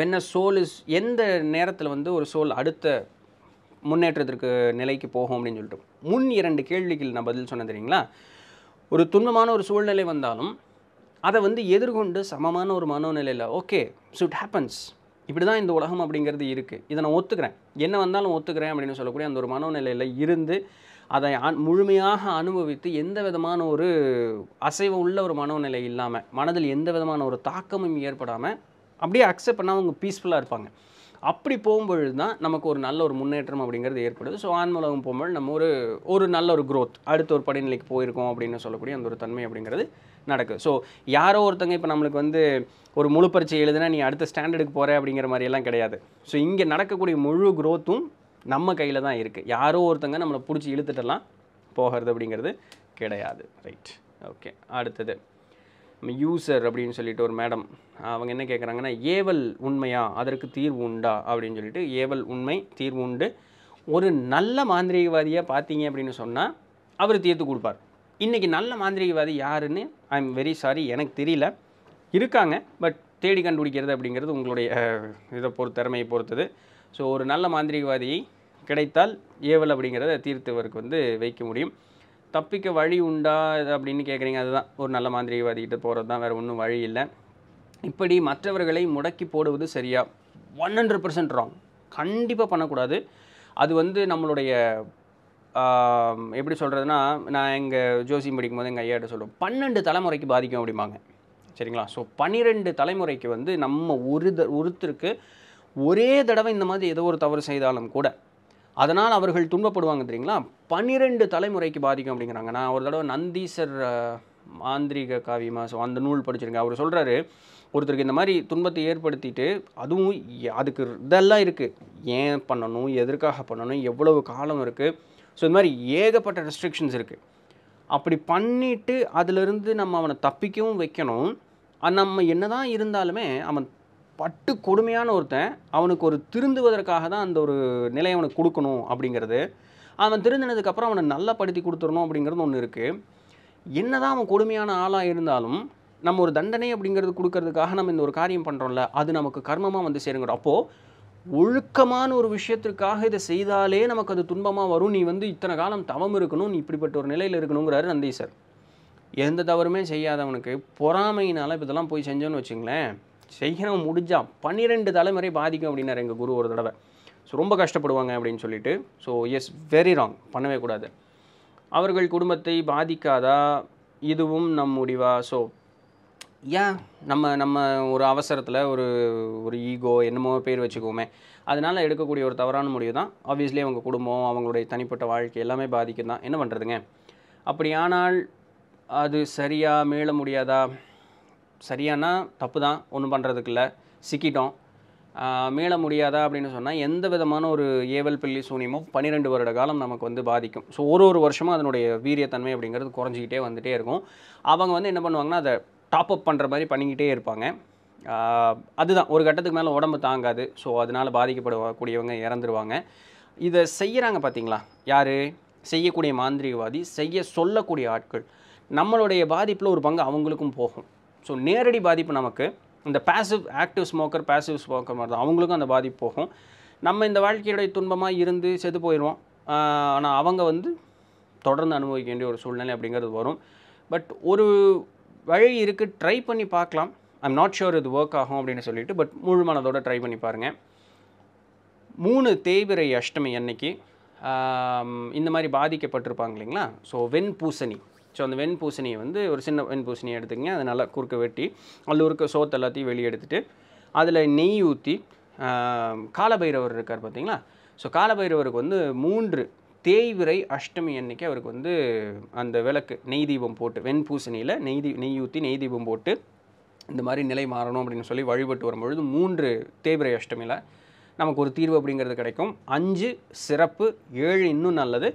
வென்ன சோல் இஸ் எந்த நேரத்தில் வந்து ஒரு சோல் அடுத்த முன்னேற்றத்திற்கு நிலைக்கு போகும் அப்படின்னு சொல்லிட்டு முன் இரண்டு கேள்விகள் நான் பதில் சொன்னேன் தெரியுங்களா ஒரு துன்பமான ஒரு சூழ்நிலை வந்தாலும் அதை வந்து எதிர்கொண்டு சமமான ஒரு மனோநிலையில் ஓகே ஸோ இட் ஹேப்பன்ஸ் இப்படி தான் இந்த உலகம் அப்படிங்கிறது இருக்குது இதை நான் ஒத்துக்கிறேன் என்ன வந்தாலும் ஒத்துக்கிறேன் அப்படின்னு சொல்லக்கூடிய அந்த ஒரு மனோநிலையில் இருந்து அதை முழுமையாக அனுபவித்து எந்த விதமான ஒரு அசைவு உள்ள ஒரு மனோநிலை இல்லாமல் மனதில் எந்த விதமான ஒரு தாக்கமும் ஏற்படாமல் அப்படியே அக்செப்ட் பண்ணால் அவங்க பீஸ்ஃபுல்லாக இருப்பாங்க அப்படி போகும்பொழுது தான் நமக்கு ஒரு நல்ல ஒரு முன்னேற்றம் அப்படிங்கிறது ஏற்படுது ஸோ ஆன்மூலகம் போகும்போது நம்ம ஒரு ஒரு நல்ல ஒரு க்ரோத் அடுத்த ஒரு படிநிலைக்கு போயிருக்கோம் அப்படின்னு சொல்லக்கூடிய அந்த ஒரு தன்மை அப்படிங்கிறது நடக்குது ஸோ யாரோ ஒருத்தங்க இப்போ நம்மளுக்கு வந்து ஒரு முழு பரிச்சை எழுதுனா நீ அடுத்த ஸ்டாண்டர்டுக்கு போகிற அப்படிங்கிற மாதிரியெல்லாம் கிடையாது ஸோ இங்கே நடக்கக்கூடிய முழு க்ரோத்தும் நம்ம கையில் தான் இருக்குது யாரோ ஒருத்தங்க நம்மளை பிடிச்சி இழுத்துட்டெல்லாம் போகிறது அப்படிங்கிறது கிடையாது ரைட் ஓகே அடுத்தது யூசர் அப்படின்னு சொல்லிட்டு ஒரு மேடம் அவங்க என்ன கேட்குறாங்கன்னா ஏவல் உண்மையா அதற்கு தீர்வு உண்டா அப்படின்னு சொல்லிட்டு ஏவல் உண்மை தீர்வு உண்டு ஒரு நல்ல மாந்திரிகவாதியாக பார்த்தீங்க அப்படின்னு சொன்னால் அவர் தீர்த்து கொடுப்பார் இன்றைக்கி நல்ல மாந்திரிகவாதி யாருன்னு ஐ எம் வெரி சாரி எனக்கு தெரியல இருக்காங்க பட் தேடி கண்டுபிடிக்கிறது அப்படிங்கிறது உங்களுடைய இதை பொறுத்த திறமையை பொறுத்தது ஸோ ஒரு நல்ல மாந்திரிகவாதியை கிடைத்தால் ஏவல் அப்படிங்கிறத தீர்த்தவருக்கு வந்து வைக்க முடியும் தப்பிக்க வழி உண்டா அப்படின்னு கேட்குறீங்க அதுதான் ஒரு நல்ல மாந்திரிகவாதிகிட்ட போகிறது தான் வேறு ஒன்றும் வழி இல்லை இப்படி மற்றவர்களை முடக்கி போடுவது சரியா ஒன் ஹண்ட்ரட் பர்சன்ட் ராங் கண்டிப்பாக பண்ணக்கூடாது அது வந்து நம்மளுடைய எப்படி சொல்கிறதுனா நான் எங்கள் ஜோசியம் படிக்கும்போது எங்கள் ஐயாட்ட சொல்லுவோம் பன்னெண்டு தலைமுறைக்கு பாதிக்கும் அப்படிம்பாங்க சரிங்களா ஸோ பன்னிரெண்டு தலைமுறைக்கு வந்து நம்ம ஒரு த ஒருத்தருக்கு ஒரே தடவை இந்த மாதிரி ஏதோ ஒரு தவறு செய்தாலும் கூட அதனால் அவர்கள் துன்பப்படுவாங்க தெரியுங்களா பன்னிரெண்டு தலைமுறைக்கு பாதிக்கும் அப்படிங்கிறாங்க நான் ஒரு தடவை நந்தீசர் மாந்திரிக காவியமா ஸோ அந்த நூல் படிச்சிருங்க அவர் சொல்கிறாரு ஒருத்தருக்கு இந்த மாதிரி துன்பத்தை ஏற்படுத்திட்டு அதுவும் அதுக்கு இதெல்லாம் இருக்குது ஏன் பண்ணணும் எதற்காக பண்ணணும் எவ்வளவு காலம் இருக்குது ஸோ இந்த மாதிரி ஏகப்பட்ட ரெஸ்ட்ரிக்ஷன்ஸ் இருக்குது அப்படி பண்ணிவிட்டு அதிலிருந்து நம்ம அவனை தப்பிக்கவும் வைக்கணும் நம்ம என்ன தான் இருந்தாலுமே அவன் பட்டு கொடுமையான ஒருத்தன் அவனுக்கு ஒரு திருந்துவதற்காக தான் அந்த ஒரு நிலையை அவனுக்கு கொடுக்கணும் அப்படிங்கிறது அவன் திருந்தினதுக்கப்புறம் அவனை நல்லா படுத்தி கொடுத்துடணும் அப்படிங்கிறது ஒன்று இருக்குது என்ன தான் அவன் கொடுமையான ஆளாக இருந்தாலும் நம்ம ஒரு தண்டனை அப்படிங்கிறது கொடுக்கறதுக்காக நம்ம இந்த ஒரு காரியம் பண்ணுறோம்ல அது நமக்கு கர்மமாக வந்து சேருங்கிறோம் அப்போது ஒழுக்கமான ஒரு விஷயத்திற்காக இதை செய்தாலே நமக்கு அது துன்பமாக வரும் நீ வந்து இத்தனை காலம் தவம் இருக்கணும் நீ இப்படிப்பட்ட ஒரு நிலையில் இருக்கணுங்கிறாரு சார் எந்த தவறுமே செய்யாதவனுக்கு பொறாமையினால் இப்போ இதெல்லாம் போய் செஞ்சோன்னு வச்சுங்களேன் செய்யணும் முடிஞ்சால் பன்னிரெண்டு தலைமுறை பாதிக்கும் அப்படின்னார் எங்கள் குரு ஒரு தடவை ஸோ ரொம்ப கஷ்டப்படுவாங்க அப்படின்னு சொல்லிட்டு ஸோ எஸ் வெரி ராங் பண்ணவே கூடாது அவர்கள் குடும்பத்தை பாதிக்காதா இதுவும் நம் முடிவா ஸோ ஏன் நம்ம நம்ம ஒரு அவசரத்தில் ஒரு ஒரு ஈகோ என்னமோ பேர் வச்சுக்கோமே அதனால் எடுக்கக்கூடிய ஒரு தவறான முடிவு தான் ஆப்வியஸ்லி அவங்க குடும்பம் அவங்களுடைய தனிப்பட்ட வாழ்க்கை எல்லாமே பாதிக்கும் தான் என்ன பண்ணுறதுங்க அப்படியானால் அது சரியாக மீள முடியாதா சரியானா தப்பு தான் ஒன்றும் இல்லை சிக்கிட்டோம் மீள முடியாதா அப்படின்னு சொன்னால் எந்த விதமான ஒரு ஏவல் பள்ளி சூனியமும் பன்னிரெண்டு வருட காலம் நமக்கு வந்து பாதிக்கும் ஸோ ஒரு ஒரு வருஷமும் அதனுடைய வீரியத்தன்மை அப்படிங்கிறது குறைஞ்சிக்கிட்டே வந்துகிட்டே இருக்கும் அவங்க வந்து என்ன பண்ணுவாங்கன்னா அதை டாப் அப் பண்ணுற மாதிரி பண்ணிக்கிட்டே இருப்பாங்க அதுதான் ஒரு கட்டத்துக்கு மேலே உடம்பு தாங்காது ஸோ அதனால் பாதிக்கப்படக்கூடியவங்க இறந்துருவாங்க இதை செய்கிறாங்க பார்த்தீங்களா யார் செய்யக்கூடிய மாந்திரிகவாதி செய்ய சொல்லக்கூடிய ஆட்கள் நம்மளுடைய பாதிப்பில் ஒரு பங்கு அவங்களுக்கும் போகும் ஸோ நேரடி பாதிப்பு நமக்கு இந்த passive active smoker passive smoker மாதிரி தான் அவங்களுக்கும் அந்த பாதிப்பு போகும் நம்ம இந்த வாழ்க்கையுடைய துன்பமாக இருந்து செத்து போயிடுவோம் ஆனால் அவங்க வந்து தொடர்ந்து அனுபவிக்க வேண்டிய ஒரு சூழ்நிலை அப்படிங்கிறது வரும் பட் ஒரு வழி இருக்குது ட்ரை பண்ணி பார்க்கலாம் ஐம் நாட் ஷுர் இது ஒர்க் ஆகும் அப்படின்னு சொல்லிட்டு பட் முழு மனதோடு ட்ரை பண்ணி பாருங்கள் மூணு தேய்பிரை அஷ்டமி அன்னைக்கு இந்த மாதிரி பாதிக்கப்பட்டிருப்பாங்க இல்லைங்களா ஸோ வெண் பூசணி ஸோ அந்த வெண் பூசணியை வந்து ஒரு சின்ன வெண் பூசணியை எடுத்துக்கங்க அதை நல்லா குறுக்க வெட்டி அதில் இருக்க சோத்து எல்லாத்தையும் வெளியே எடுத்துகிட்டு அதில் நெய் ஊற்றி காலபைரவர் இருக்கார் பார்த்தீங்களா ஸோ காலபைரவருக்கு வந்து மூன்று தேய்விரை அஷ்டமி அன்னைக்கு அவருக்கு வந்து அந்த விளக்கு நெய் தீபம் போட்டு வெண்பூசணியில் நெய் தீ நெய் ஊற்றி நெய் தீபம் போட்டு இந்த மாதிரி நிலை மாறணும் அப்படின்னு சொல்லி வழிபட்டு வரும்பொழுது மூன்று தேய்விரை அஷ்டமியில் நமக்கு ஒரு தீர்வு அப்படிங்கிறது கிடைக்கும் அஞ்சு சிறப்பு ஏழு இன்னும் நல்லது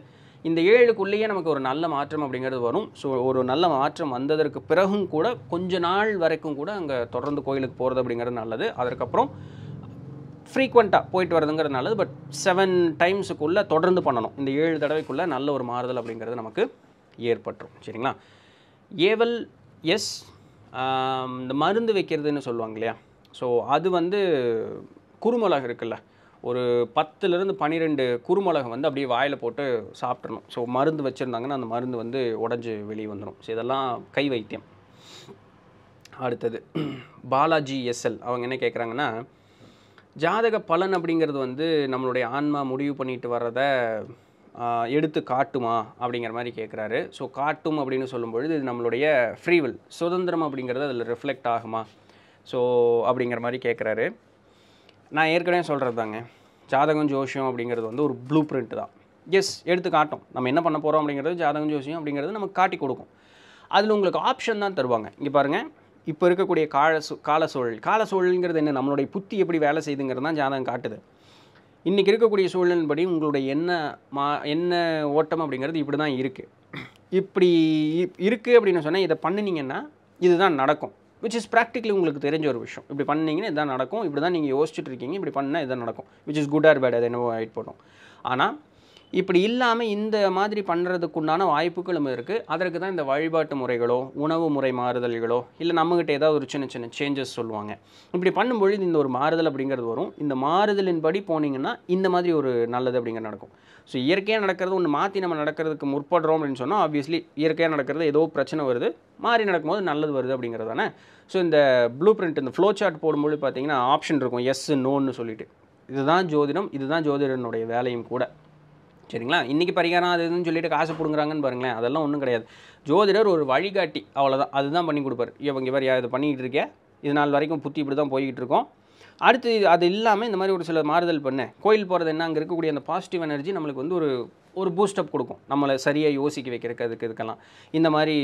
இந்த ஏழுக்குள்ளேயே நமக்கு ஒரு நல்ல மாற்றம் அப்படிங்கிறது வரும் ஸோ ஒரு நல்ல மாற்றம் வந்ததற்கு பிறகும் கூட கொஞ்ச நாள் வரைக்கும் கூட அங்கே தொடர்ந்து கோயிலுக்கு போகிறது அப்படிங்கிறது நல்லது அதற்கப்புறம் ஃப்ரீக்வெண்ட்டாக போயிட்டு வரதுங்கிறது நல்லது பட் செவன் டைம்ஸுக்குள்ளே தொடர்ந்து பண்ணணும் இந்த ஏழு தடவைக்குள்ளே நல்ல ஒரு மாறுதல் அப்படிங்கிறது நமக்கு ஏற்பட்டுரும் சரிங்களா ஏவல் எஸ் இந்த மருந்து வைக்கிறதுன்னு சொல்லுவாங்க இல்லையா ஸோ அது வந்து குறுமலாக இருக்குல்ல ஒரு பத்துலேருந்து பன்னிரெண்டு குறுமிளகை வந்து அப்படியே வாயில் போட்டு சாப்பிட்றணும் ஸோ மருந்து வச்சுருந்தாங்கன்னா அந்த மருந்து வந்து உடஞ்சி வெளியே வந்துடும் ஸோ இதெல்லாம் கை வைத்தியம் அடுத்தது பாலாஜி எஸ்எல் அவங்க என்ன கேட்குறாங்கன்னா ஜாதக பலன் அப்படிங்கிறது வந்து நம்மளுடைய ஆன்மா முடிவு பண்ணிட்டு வர்றத எடுத்து காட்டுமா அப்படிங்கிற மாதிரி கேட்குறாரு ஸோ காட்டும் அப்படின்னு சொல்லும்பொழுது இது நம்மளுடைய ஃப்ரீவில் சுதந்திரம் அப்படிங்கிறது அதில் ரிஃப்ளெக்ட் ஆகுமா ஸோ அப்படிங்கிற மாதிரி கேட்குறாரு நான் ஏற்கனவே சொல்கிறது தாங்க ஜாதகம் ஜோஷியம் அப்படிங்கிறது வந்து ஒரு ப்ளூ பிரிண்ட் தான் எஸ் எடுத்து காட்டும் நம்ம என்ன பண்ண போகிறோம் அப்படிங்கிறது ஜாதகம் ஜோஷியம் அப்படிங்கிறது நமக்கு காட்டி கொடுக்கும் அதில் உங்களுக்கு ஆப்ஷன் தான் தருவாங்க இங்கே பாருங்கள் இப்போ இருக்கக்கூடிய கால சு காலசூழல் சூழல் என்ன நம்மளுடைய புத்தி எப்படி வேலை செய்யுதுங்கிறது தான் ஜாதகம் காட்டுது இன்றைக்கி இருக்கக்கூடிய சூழலின்படி உங்களுடைய என்ன மா என்ன ஓட்டம் அப்படிங்கிறது இப்படி தான் இருக்குது இப்படி இருக்குது அப்படின்னு சொன்னால் இதை பண்ணினீங்கன்னா இதுதான் நடக்கும் விச் இஸ் ப்ராக்டிக்கலி உங்களுக்கு தெரிஞ்ச ஒரு விஷயம் இப்படி பண்ணிங்கன்னா இதான் நடக்கும் இப்படி தான் நீங்கள் யோசிச்சுட்டு இருக்கீங்க இப்படி பண்ணால் இதான் நடக்கும் which is good or bad அது என்னவோ ஆகிட்டு போட்டோம் ஆனால் இப்படி இல்லாமல் இந்த மாதிரி பண்ணுறதுக்குண்டான வாய்ப்புகளும் இருக்குது அதற்கு தான் இந்த வழிபாட்டு முறைகளோ உணவு முறை மாறுதல்களோ இல்லை நம்மக்கிட்ட ஏதாவது ஒரு சின்ன சின்ன சேஞ்சஸ் சொல்லுவாங்க இப்படி பண்ணும்பொழுது இந்த ஒரு மாறுதல் அப்படிங்கிறது வரும் இந்த மாறுதலின்படி போனீங்கன்னா இந்த மாதிரி ஒரு நல்லது அப்படிங்கிற நடக்கும் ஸோ இயற்கையாக நடக்கிறது ஒன்று மாற்றி நம்ம நடக்கிறதுக்கு முற்படுறோம் அப்படின்னு சொன்னால் ஆப்வியஸ்லி இயற்கையாக நடக்கிறது ஏதோ பிரச்சனை வருது மாறி நடக்கும்போது நல்லது வருது அப்படிங்கிறது தானே ஸோ இந்த ப்ளூ பிரிண்ட் இந்த ஃப்ளோ சார்ட் போடும்போது பார்த்தீங்கன்னா ஆப்ஷன் இருக்கும் எஸ் நோன்னு சொல்லிட்டு இதுதான் ஜோதிடம் இதுதான் ஜோதிடனுடைய வேலையும் கூட சரிங்களா இன்றைக்கி பரிகாரம் அது இதுன்னு சொல்லிட்டு காசு பிடுங்குறாங்கன்னு பாருங்களேன் அதெல்லாம் ஒன்றும் கிடையாது ஜோதிடர் ஒரு வழிகாட்டி அவ்வளோதான் அதுதான் பண்ணி கொடுப்பார் இவங்க இவர் இதை பண்ணிக்கிட்டு இருக்கேன் இது நாள் வரைக்கும் புத்தி இப்படி தான் போய்கிட்டு இருக்கோம் அடுத்து அது இல்லாமல் இந்த மாதிரி ஒரு சில மாறுதல் பண்ணேன் கோயில் போகிறது என்ன அங்கே இருக்கக்கூடிய அந்த பாசிட்டிவ் எனர்ஜி நம்மளுக்கு வந்து ஒரு ஒரு பூஸ்டப் கொடுக்கும் நம்மளை சரியாக யோசிக்க வைக்கிறதுக்கு அதுக்கு இதுக்கெல்லாம் இந்த மாதிரி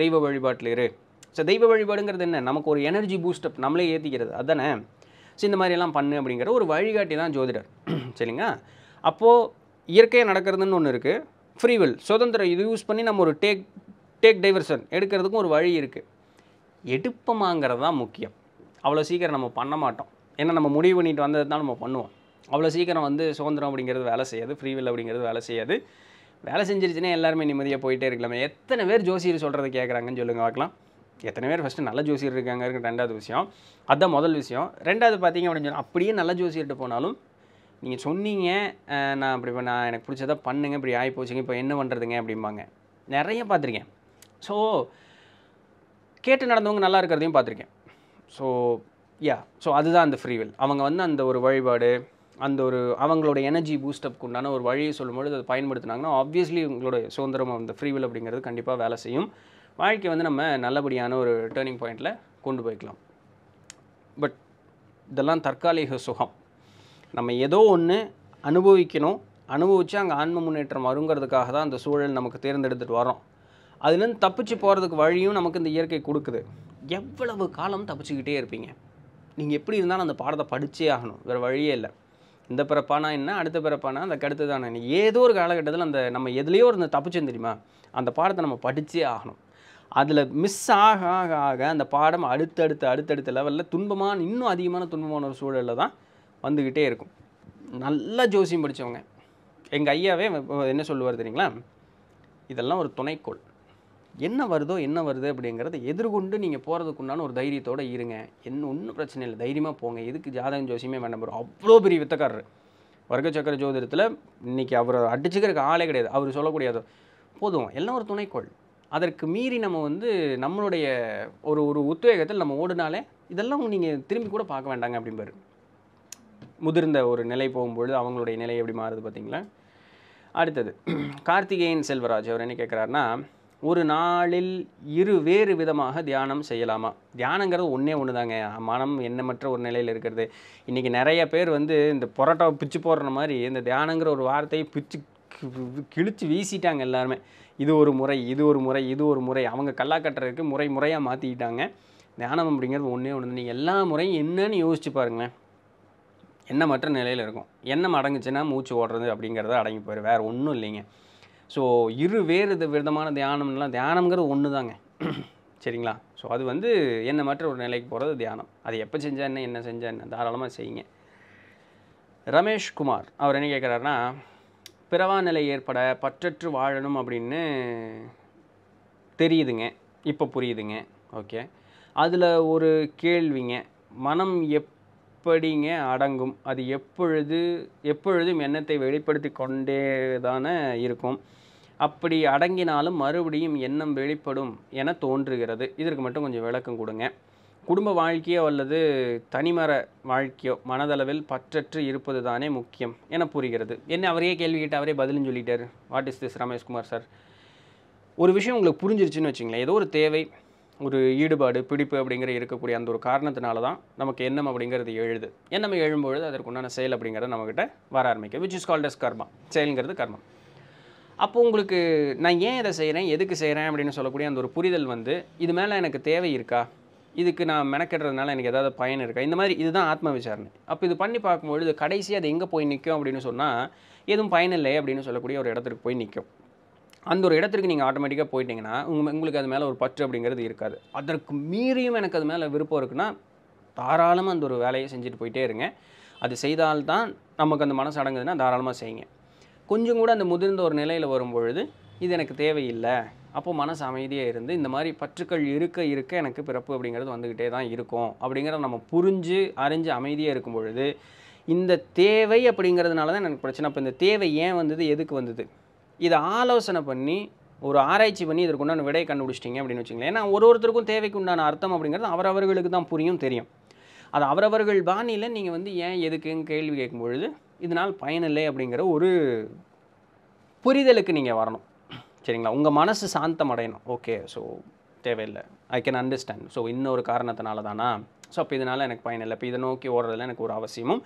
தெய்வ வழிபாட்டில் இரு ஸோ தெய்வ வழிபாடுங்கிறது என்ன நமக்கு ஒரு எனர்ஜி பூஸ்டப் நம்மளே ஏற்றிக்கிறது அதுதானே ஸோ இந்த மாதிரிலாம் பண்ணு அப்படிங்கிற ஒரு வழிகாட்டி தான் ஜோதிடர் சரிங்க அப்போது இயற்கையாக நடக்கிறதுன்னு ஒன்று இருக்குது ஃப்ரீவில் சுதந்திரம் இது யூஸ் பண்ணி நம்ம ஒரு டேக் டேக் டைவர்ஷன் எடுக்கிறதுக்கும் ஒரு வழி இருக்குது எடுப்பமாங்கிறது தான் முக்கியம் அவ்வளோ சீக்கிரம் நம்ம பண்ண மாட்டோம் ஏன்னா நம்ம முடிவு பண்ணிட்டு வந்தது தான் நம்ம பண்ணுவோம் அவ்வளோ சீக்கிரம் வந்து சுதந்திரம் அப்படிங்கிறது வேலை செய்யாது ஃப்ரீவில் அப்படிங்கிறது வேலை செய்யாது வேலை செஞ்சிருச்சுன்னா எல்லாருமே நிம்மதியாக போயிட்டே இருக்கலாமே எத்தனை பேர் ஜோசியர் சொல்கிறத கேட்குறாங்கன்னு சொல்லுங்கள் பார்க்கலாம் எத்தனை பேர் ஃபஸ்ட்டு நல்ல ஜோசியர் இருக்காங்க ரெண்டாவது விஷயம் அதுதான் முதல் விஷயம் ரெண்டாவது பார்த்தீங்க அப்படின்னு அப்படியே நல்ல ஜோசியர்கிட்ட போனாலும் நீங்கள் சொன்னீங்க நான் அப்படி நான் எனக்கு பிடிச்சதாக பண்ணுங்க இப்படி ஆகி போச்சுங்க இப்போ என்ன பண்ணுறதுங்க அப்படிம்பாங்க நிறைய பார்த்துருக்கேன் ஸோ கேட்டு நடந்தவங்க நல்லா இருக்கிறதையும் பார்த்துருக்கேன் ஸோ யா ஸோ அதுதான் அந்த ஃப்ரீவில் அவங்க வந்து அந்த ஒரு வழிபாடு அந்த ஒரு அவங்களோட எனர்ஜி பூஸ்டப்க்கு உண்டான ஒரு வழியை சொல்லும்பொழுது அதை பயன்படுத்தினாங்கன்னா ஆப்வியஸ்லி உங்களோட சுதந்திரம் அந்த ஃப்ரீவில் அப்படிங்கிறது கண்டிப்பாக வேலை செய்யும் வாழ்க்கை வந்து நம்ம நல்லபடியான ஒரு டேர்னிங் பாயிண்டில் கொண்டு போய்க்கலாம் பட் இதெல்லாம் தற்காலிக சுகம் நம்ம ஏதோ ஒன்று அனுபவிக்கணும் அனுபவித்து அங்கே ஆன்ம முன்னேற்றம் வருங்கிறதுக்காக தான் அந்த சூழல் நமக்கு தேர்ந்தெடுத்துட்டு வரோம் அதுலேருந்து தப்பிச்சு போகிறதுக்கு வழியும் நமக்கு இந்த இயற்கை கொடுக்குது எவ்வளவு காலம் தப்பிச்சுக்கிட்டே இருப்பீங்க நீங்கள் எப்படி இருந்தாலும் அந்த பாடத்தை படித்தே ஆகணும் வேறு வழியே இல்லை இந்த பிறப்பானா என்ன அடுத்த பிறப்பானா அந்த கடுத்து தானே ஏதோ ஒரு காலகட்டத்தில் அந்த நம்ம எதுலேயோ இருந்து தப்பிச்சோம் தெரியுமா அந்த பாடத்தை நம்ம படித்தே ஆகணும் அதில் மிஸ் ஆக ஆக ஆக அந்த பாடம் அடுத்தடுத்த அடுத்தடுத்த லெவலில் துன்பமான இன்னும் அதிகமான துன்பமான ஒரு சூழலில் தான் வந்துக்கிட்டே இருக்கும் நல்லா ஜோசியம் படித்தவங்க எங்கள் ஐயாவே என்ன சொல்லுவார் தெரியுங்களா இதெல்லாம் ஒரு துணைக்கோள் என்ன வருதோ என்ன வருது அப்படிங்கிறத எதிர்கொண்டு நீங்கள் போகிறதுக்கு உண்டான ஒரு தைரியத்தோடு இருங்க என்ன ஒன்றும் பிரச்சனை இல்லை தைரியமாக போங்க எதுக்கு ஜாதகம் ஜோசியமே வேண்டாம் ப்ரோ அவ்வளோ பெரிய வித்தக்காரர் வர்க்கச்சக்கர ஜோதிடத்தில் இன்றைக்கி அவர் அடிச்சுக்கிறக்கு ஆளே கிடையாது அவர் சொல்லக்கூடியதோ போதும் எல்லாம் ஒரு துணைக்கோள் அதற்கு மீறி நம்ம வந்து நம்மளுடைய ஒரு ஒரு உத்வேகத்தில் நம்ம ஓடினாலே இதெல்லாம் நீங்கள் திரும்பி கூட பார்க்க வேண்டாங்க அப்படிம்பாரு முதிர்ந்த ஒரு நிலை போகும்பொழுது அவங்களுடைய நிலை எப்படி மாறுது பார்த்தீங்களா அடுத்தது கார்த்திகேயன் செல்வராஜ் அவர் என்ன கேட்குறாருன்னா ஒரு நாளில் இரு வேறு விதமாக தியானம் செய்யலாமா தியானங்கிறது ஒன்றே ஒன்று தாங்க மனம் எண்ணமற்ற ஒரு நிலையில் இருக்கிறது இன்றைக்கி நிறைய பேர் வந்து இந்த பொரோட்டாவை பிச்சு போடுற மாதிரி இந்த தியானங்கிற ஒரு வார்த்தையை பிச்சு கிழிச்சு வீசிட்டாங்க எல்லாருமே இது ஒரு முறை இது ஒரு முறை இது ஒரு முறை அவங்க கல்லா கட்டுறதுக்கு முறை முறையாக மாற்றிக்கிட்டாங்க தியானம் அப்படிங்கிறது ஒன்றே ஒன்று நீங்கள் எல்லா முறையும் என்னன்னு யோசிச்சு பாருங்களேன் மற்ற நிலையில் இருக்கும் என்ன அடங்குச்சுன்னா மூச்சு ஓடுறது அப்படிங்கிறத அடங்கி போயிரு வேறு ஒன்றும் இல்லைங்க ஸோ இரு வேறு விதமான தியானம்லாம் தியானம்ங்கிறது ஒன்று தாங்க சரிங்களா ஸோ அது வந்து என்ன மற்ற ஒரு நிலைக்கு போகிறது தியானம் அது எப்போ செஞ்சால் என்ன என்ன செஞ்சால் என்ன தாராளமாக செய்யுங்க ரமேஷ்குமார் அவர் என்ன கேட்குறாருன்னா பிறவா நிலை ஏற்பட பற்றற்று வாழணும் அப்படின்னு தெரியுதுங்க இப்போ புரியுதுங்க ஓகே அதில் ஒரு கேள்விங்க மனம் எப்படிங்க அடங்கும் அது எப்பொழுது எப்பொழுதும் எண்ணத்தை வெளிப்படுத்தி கொண்டே தானே இருக்கும் அப்படி அடங்கினாலும் மறுபடியும் எண்ணம் வெளிப்படும் என தோன்றுகிறது இதற்கு மட்டும் கொஞ்சம் விளக்கம் கொடுங்க குடும்ப வாழ்க்கையோ அல்லது தனிமர வாழ்க்கையோ மனதளவில் பற்றற்று இருப்பது தானே முக்கியம் என புரிகிறது என்ன அவரே கேள்வி கேட்டு அவரே பதிலும் சொல்லிட்டார் what is this Rameshkumar sir ஒரு விஷயம் உங்களுக்கு புரிஞ்சிருச்சுன்னு வச்சுங்களேன் ஏதோ ஒரு தேவை ஒரு ஈடுபாடு பிடிப்பு அப்படிங்கிற இருக்கக்கூடிய அந்த ஒரு காரணத்தினால தான் நமக்கு எண்ணம் அப்படிங்கிறது எழுது எண்ணம் எழும்பொழுது அதற்குண்டான செயல் அப்படிங்கிறத நம்மக்கிட்ட வர ஆரம்பிக்கும் which is called as karma செயலுங்கிறது கர்மம் அப்போது உங்களுக்கு நான் ஏன் இதை செய்கிறேன் எதுக்கு செய்கிறேன் அப்படின்னு சொல்லக்கூடிய அந்த ஒரு புரிதல் வந்து இது மேலே எனக்கு தேவை இருக்கா இதுக்கு நான் மெனக்கெடுறதுனால எனக்கு ஏதாவது பயன் இருக்கா இந்த மாதிரி இதுதான் ஆத்ம விசாரணை அப்போ இது பண்ணி பார்க்கும்பொழுது கடைசி அது எங்கே போய் நிற்கும் அப்படின்னு சொன்னால் எதுவும் பயனில்லை அப்படின்னு சொல்லக்கூடிய ஒரு இடத்துக்கு போய் நிற்கும் அந்த ஒரு இடத்துக்கு நீங்கள் ஆட்டோமேட்டிக்காக போயிட்டீங்கன்னா உங்கள் உங்களுக்கு அது மேலே ஒரு பற்று அப்படிங்கிறது இருக்காது அதற்கு மீறியும் எனக்கு அது மேலே விருப்பம் இருக்குன்னா தாராளமாக அந்த ஒரு வேலையை செஞ்சுட்டு போயிட்டே இருங்க அது செய்தால்தான் நமக்கு அந்த மனசு அடங்குதுன்னா தாராளமாக செய்யுங்க கொஞ்சம் கூட அந்த முதிர்ந்த ஒரு நிலையில் வரும்பொழுது இது எனக்கு தேவையில்லை அப்போது மனசு அமைதியாக இருந்து இந்த மாதிரி பற்றுக்கள் இருக்க இருக்க எனக்கு பிறப்பு அப்படிங்கிறது வந்துக்கிட்டே தான் இருக்கும் அப்படிங்கிறத நம்ம புரிஞ்சு அறிஞ்சு அமைதியாக இருக்கும் பொழுது இந்த தேவை அப்படிங்கிறதுனால தான் எனக்கு பிரச்சனை இப்போ இந்த தேவை ஏன் வந்தது எதுக்கு வந்தது இதை ஆலோசனை பண்ணி ஒரு ஆராய்ச்சி பண்ணி இதற்கு உண்டான விடையை கண்டுபிடிச்சிட்டிங்க அப்படின்னு வச்சுங்களேன் ஏன்னா ஒரு ஒருத்தருக்கும் தேவைக்கு உண்டான அர்த்தம் அப்படிங்கிறது அவரவர்களுக்கு தான் புரியும் தெரியும் அது அவரவர்கள் பாணியில் நீங்கள் வந்து ஏன் எதுக்குன்னு கேள்வி கேட்கும் பொழுது இதனால் பயனில்லை அப்படிங்கிற ஒரு புரிதலுக்கு நீங்கள் வரணும் சரிங்களா உங்கள் மனசு சாந்தம் அடையணும் ஓகே ஸோ தேவையில்லை ஐ கேன் அண்டர்ஸ்டாண்ட் ஸோ இன்னொரு காரணத்தினால தானா ஸோ அப்போ இதனால் எனக்கு பயன் இல்லை இப்போ இதை நோக்கி ஓடுறதுல எனக்கு ஒரு அவசியமும்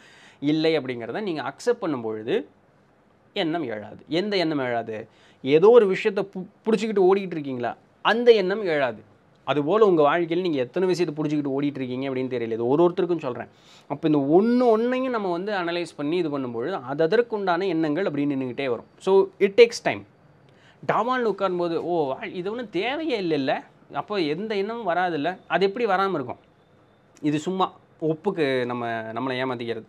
இல்லை அப்படிங்கிறத நீங்கள் அக்செப்ட் பண்ணும்பொழுது எண்ணம் எழாது எந்த எண்ணம் எழாது ஏதோ ஒரு விஷயத்தை பு பிடிச்சிக்கிட்டு ஓடிக்கிட்டு இருக்கீங்களா அந்த எண்ணம் எழாது அதுபோல் உங்கள் வாழ்க்கையில் நீங்கள் எத்தனை விஷயத்தை பிடிச்சிக்கிட்டு ஓடிட்டுருக்கீங்க இருக்கீங்க அப்படின்னு தெரியல இது ஒரு ஒருத்தருக்கும் சொல்கிறேன் அப்போ இந்த ஒன்று ஒன்றையும் நம்ம வந்து அனலைஸ் பண்ணி இது பண்ணும்பொழுது அது அதற்குண்டான எண்ணங்கள் அப்படின்னு நின்றுக்கிட்டே வரும் ஸோ இட் டேக்ஸ் டைம் டமால்னு உட்காரும்போது ஓ இது ஒன்றும் தேவையே இல்லைல்ல அப்போ எந்த எண்ணமும் வராதில்ல அது எப்படி வராமல் இருக்கும் இது சும்மா ஒப்புக்கு நம்ம நம்மளை ஏமாற்றிக்கிறது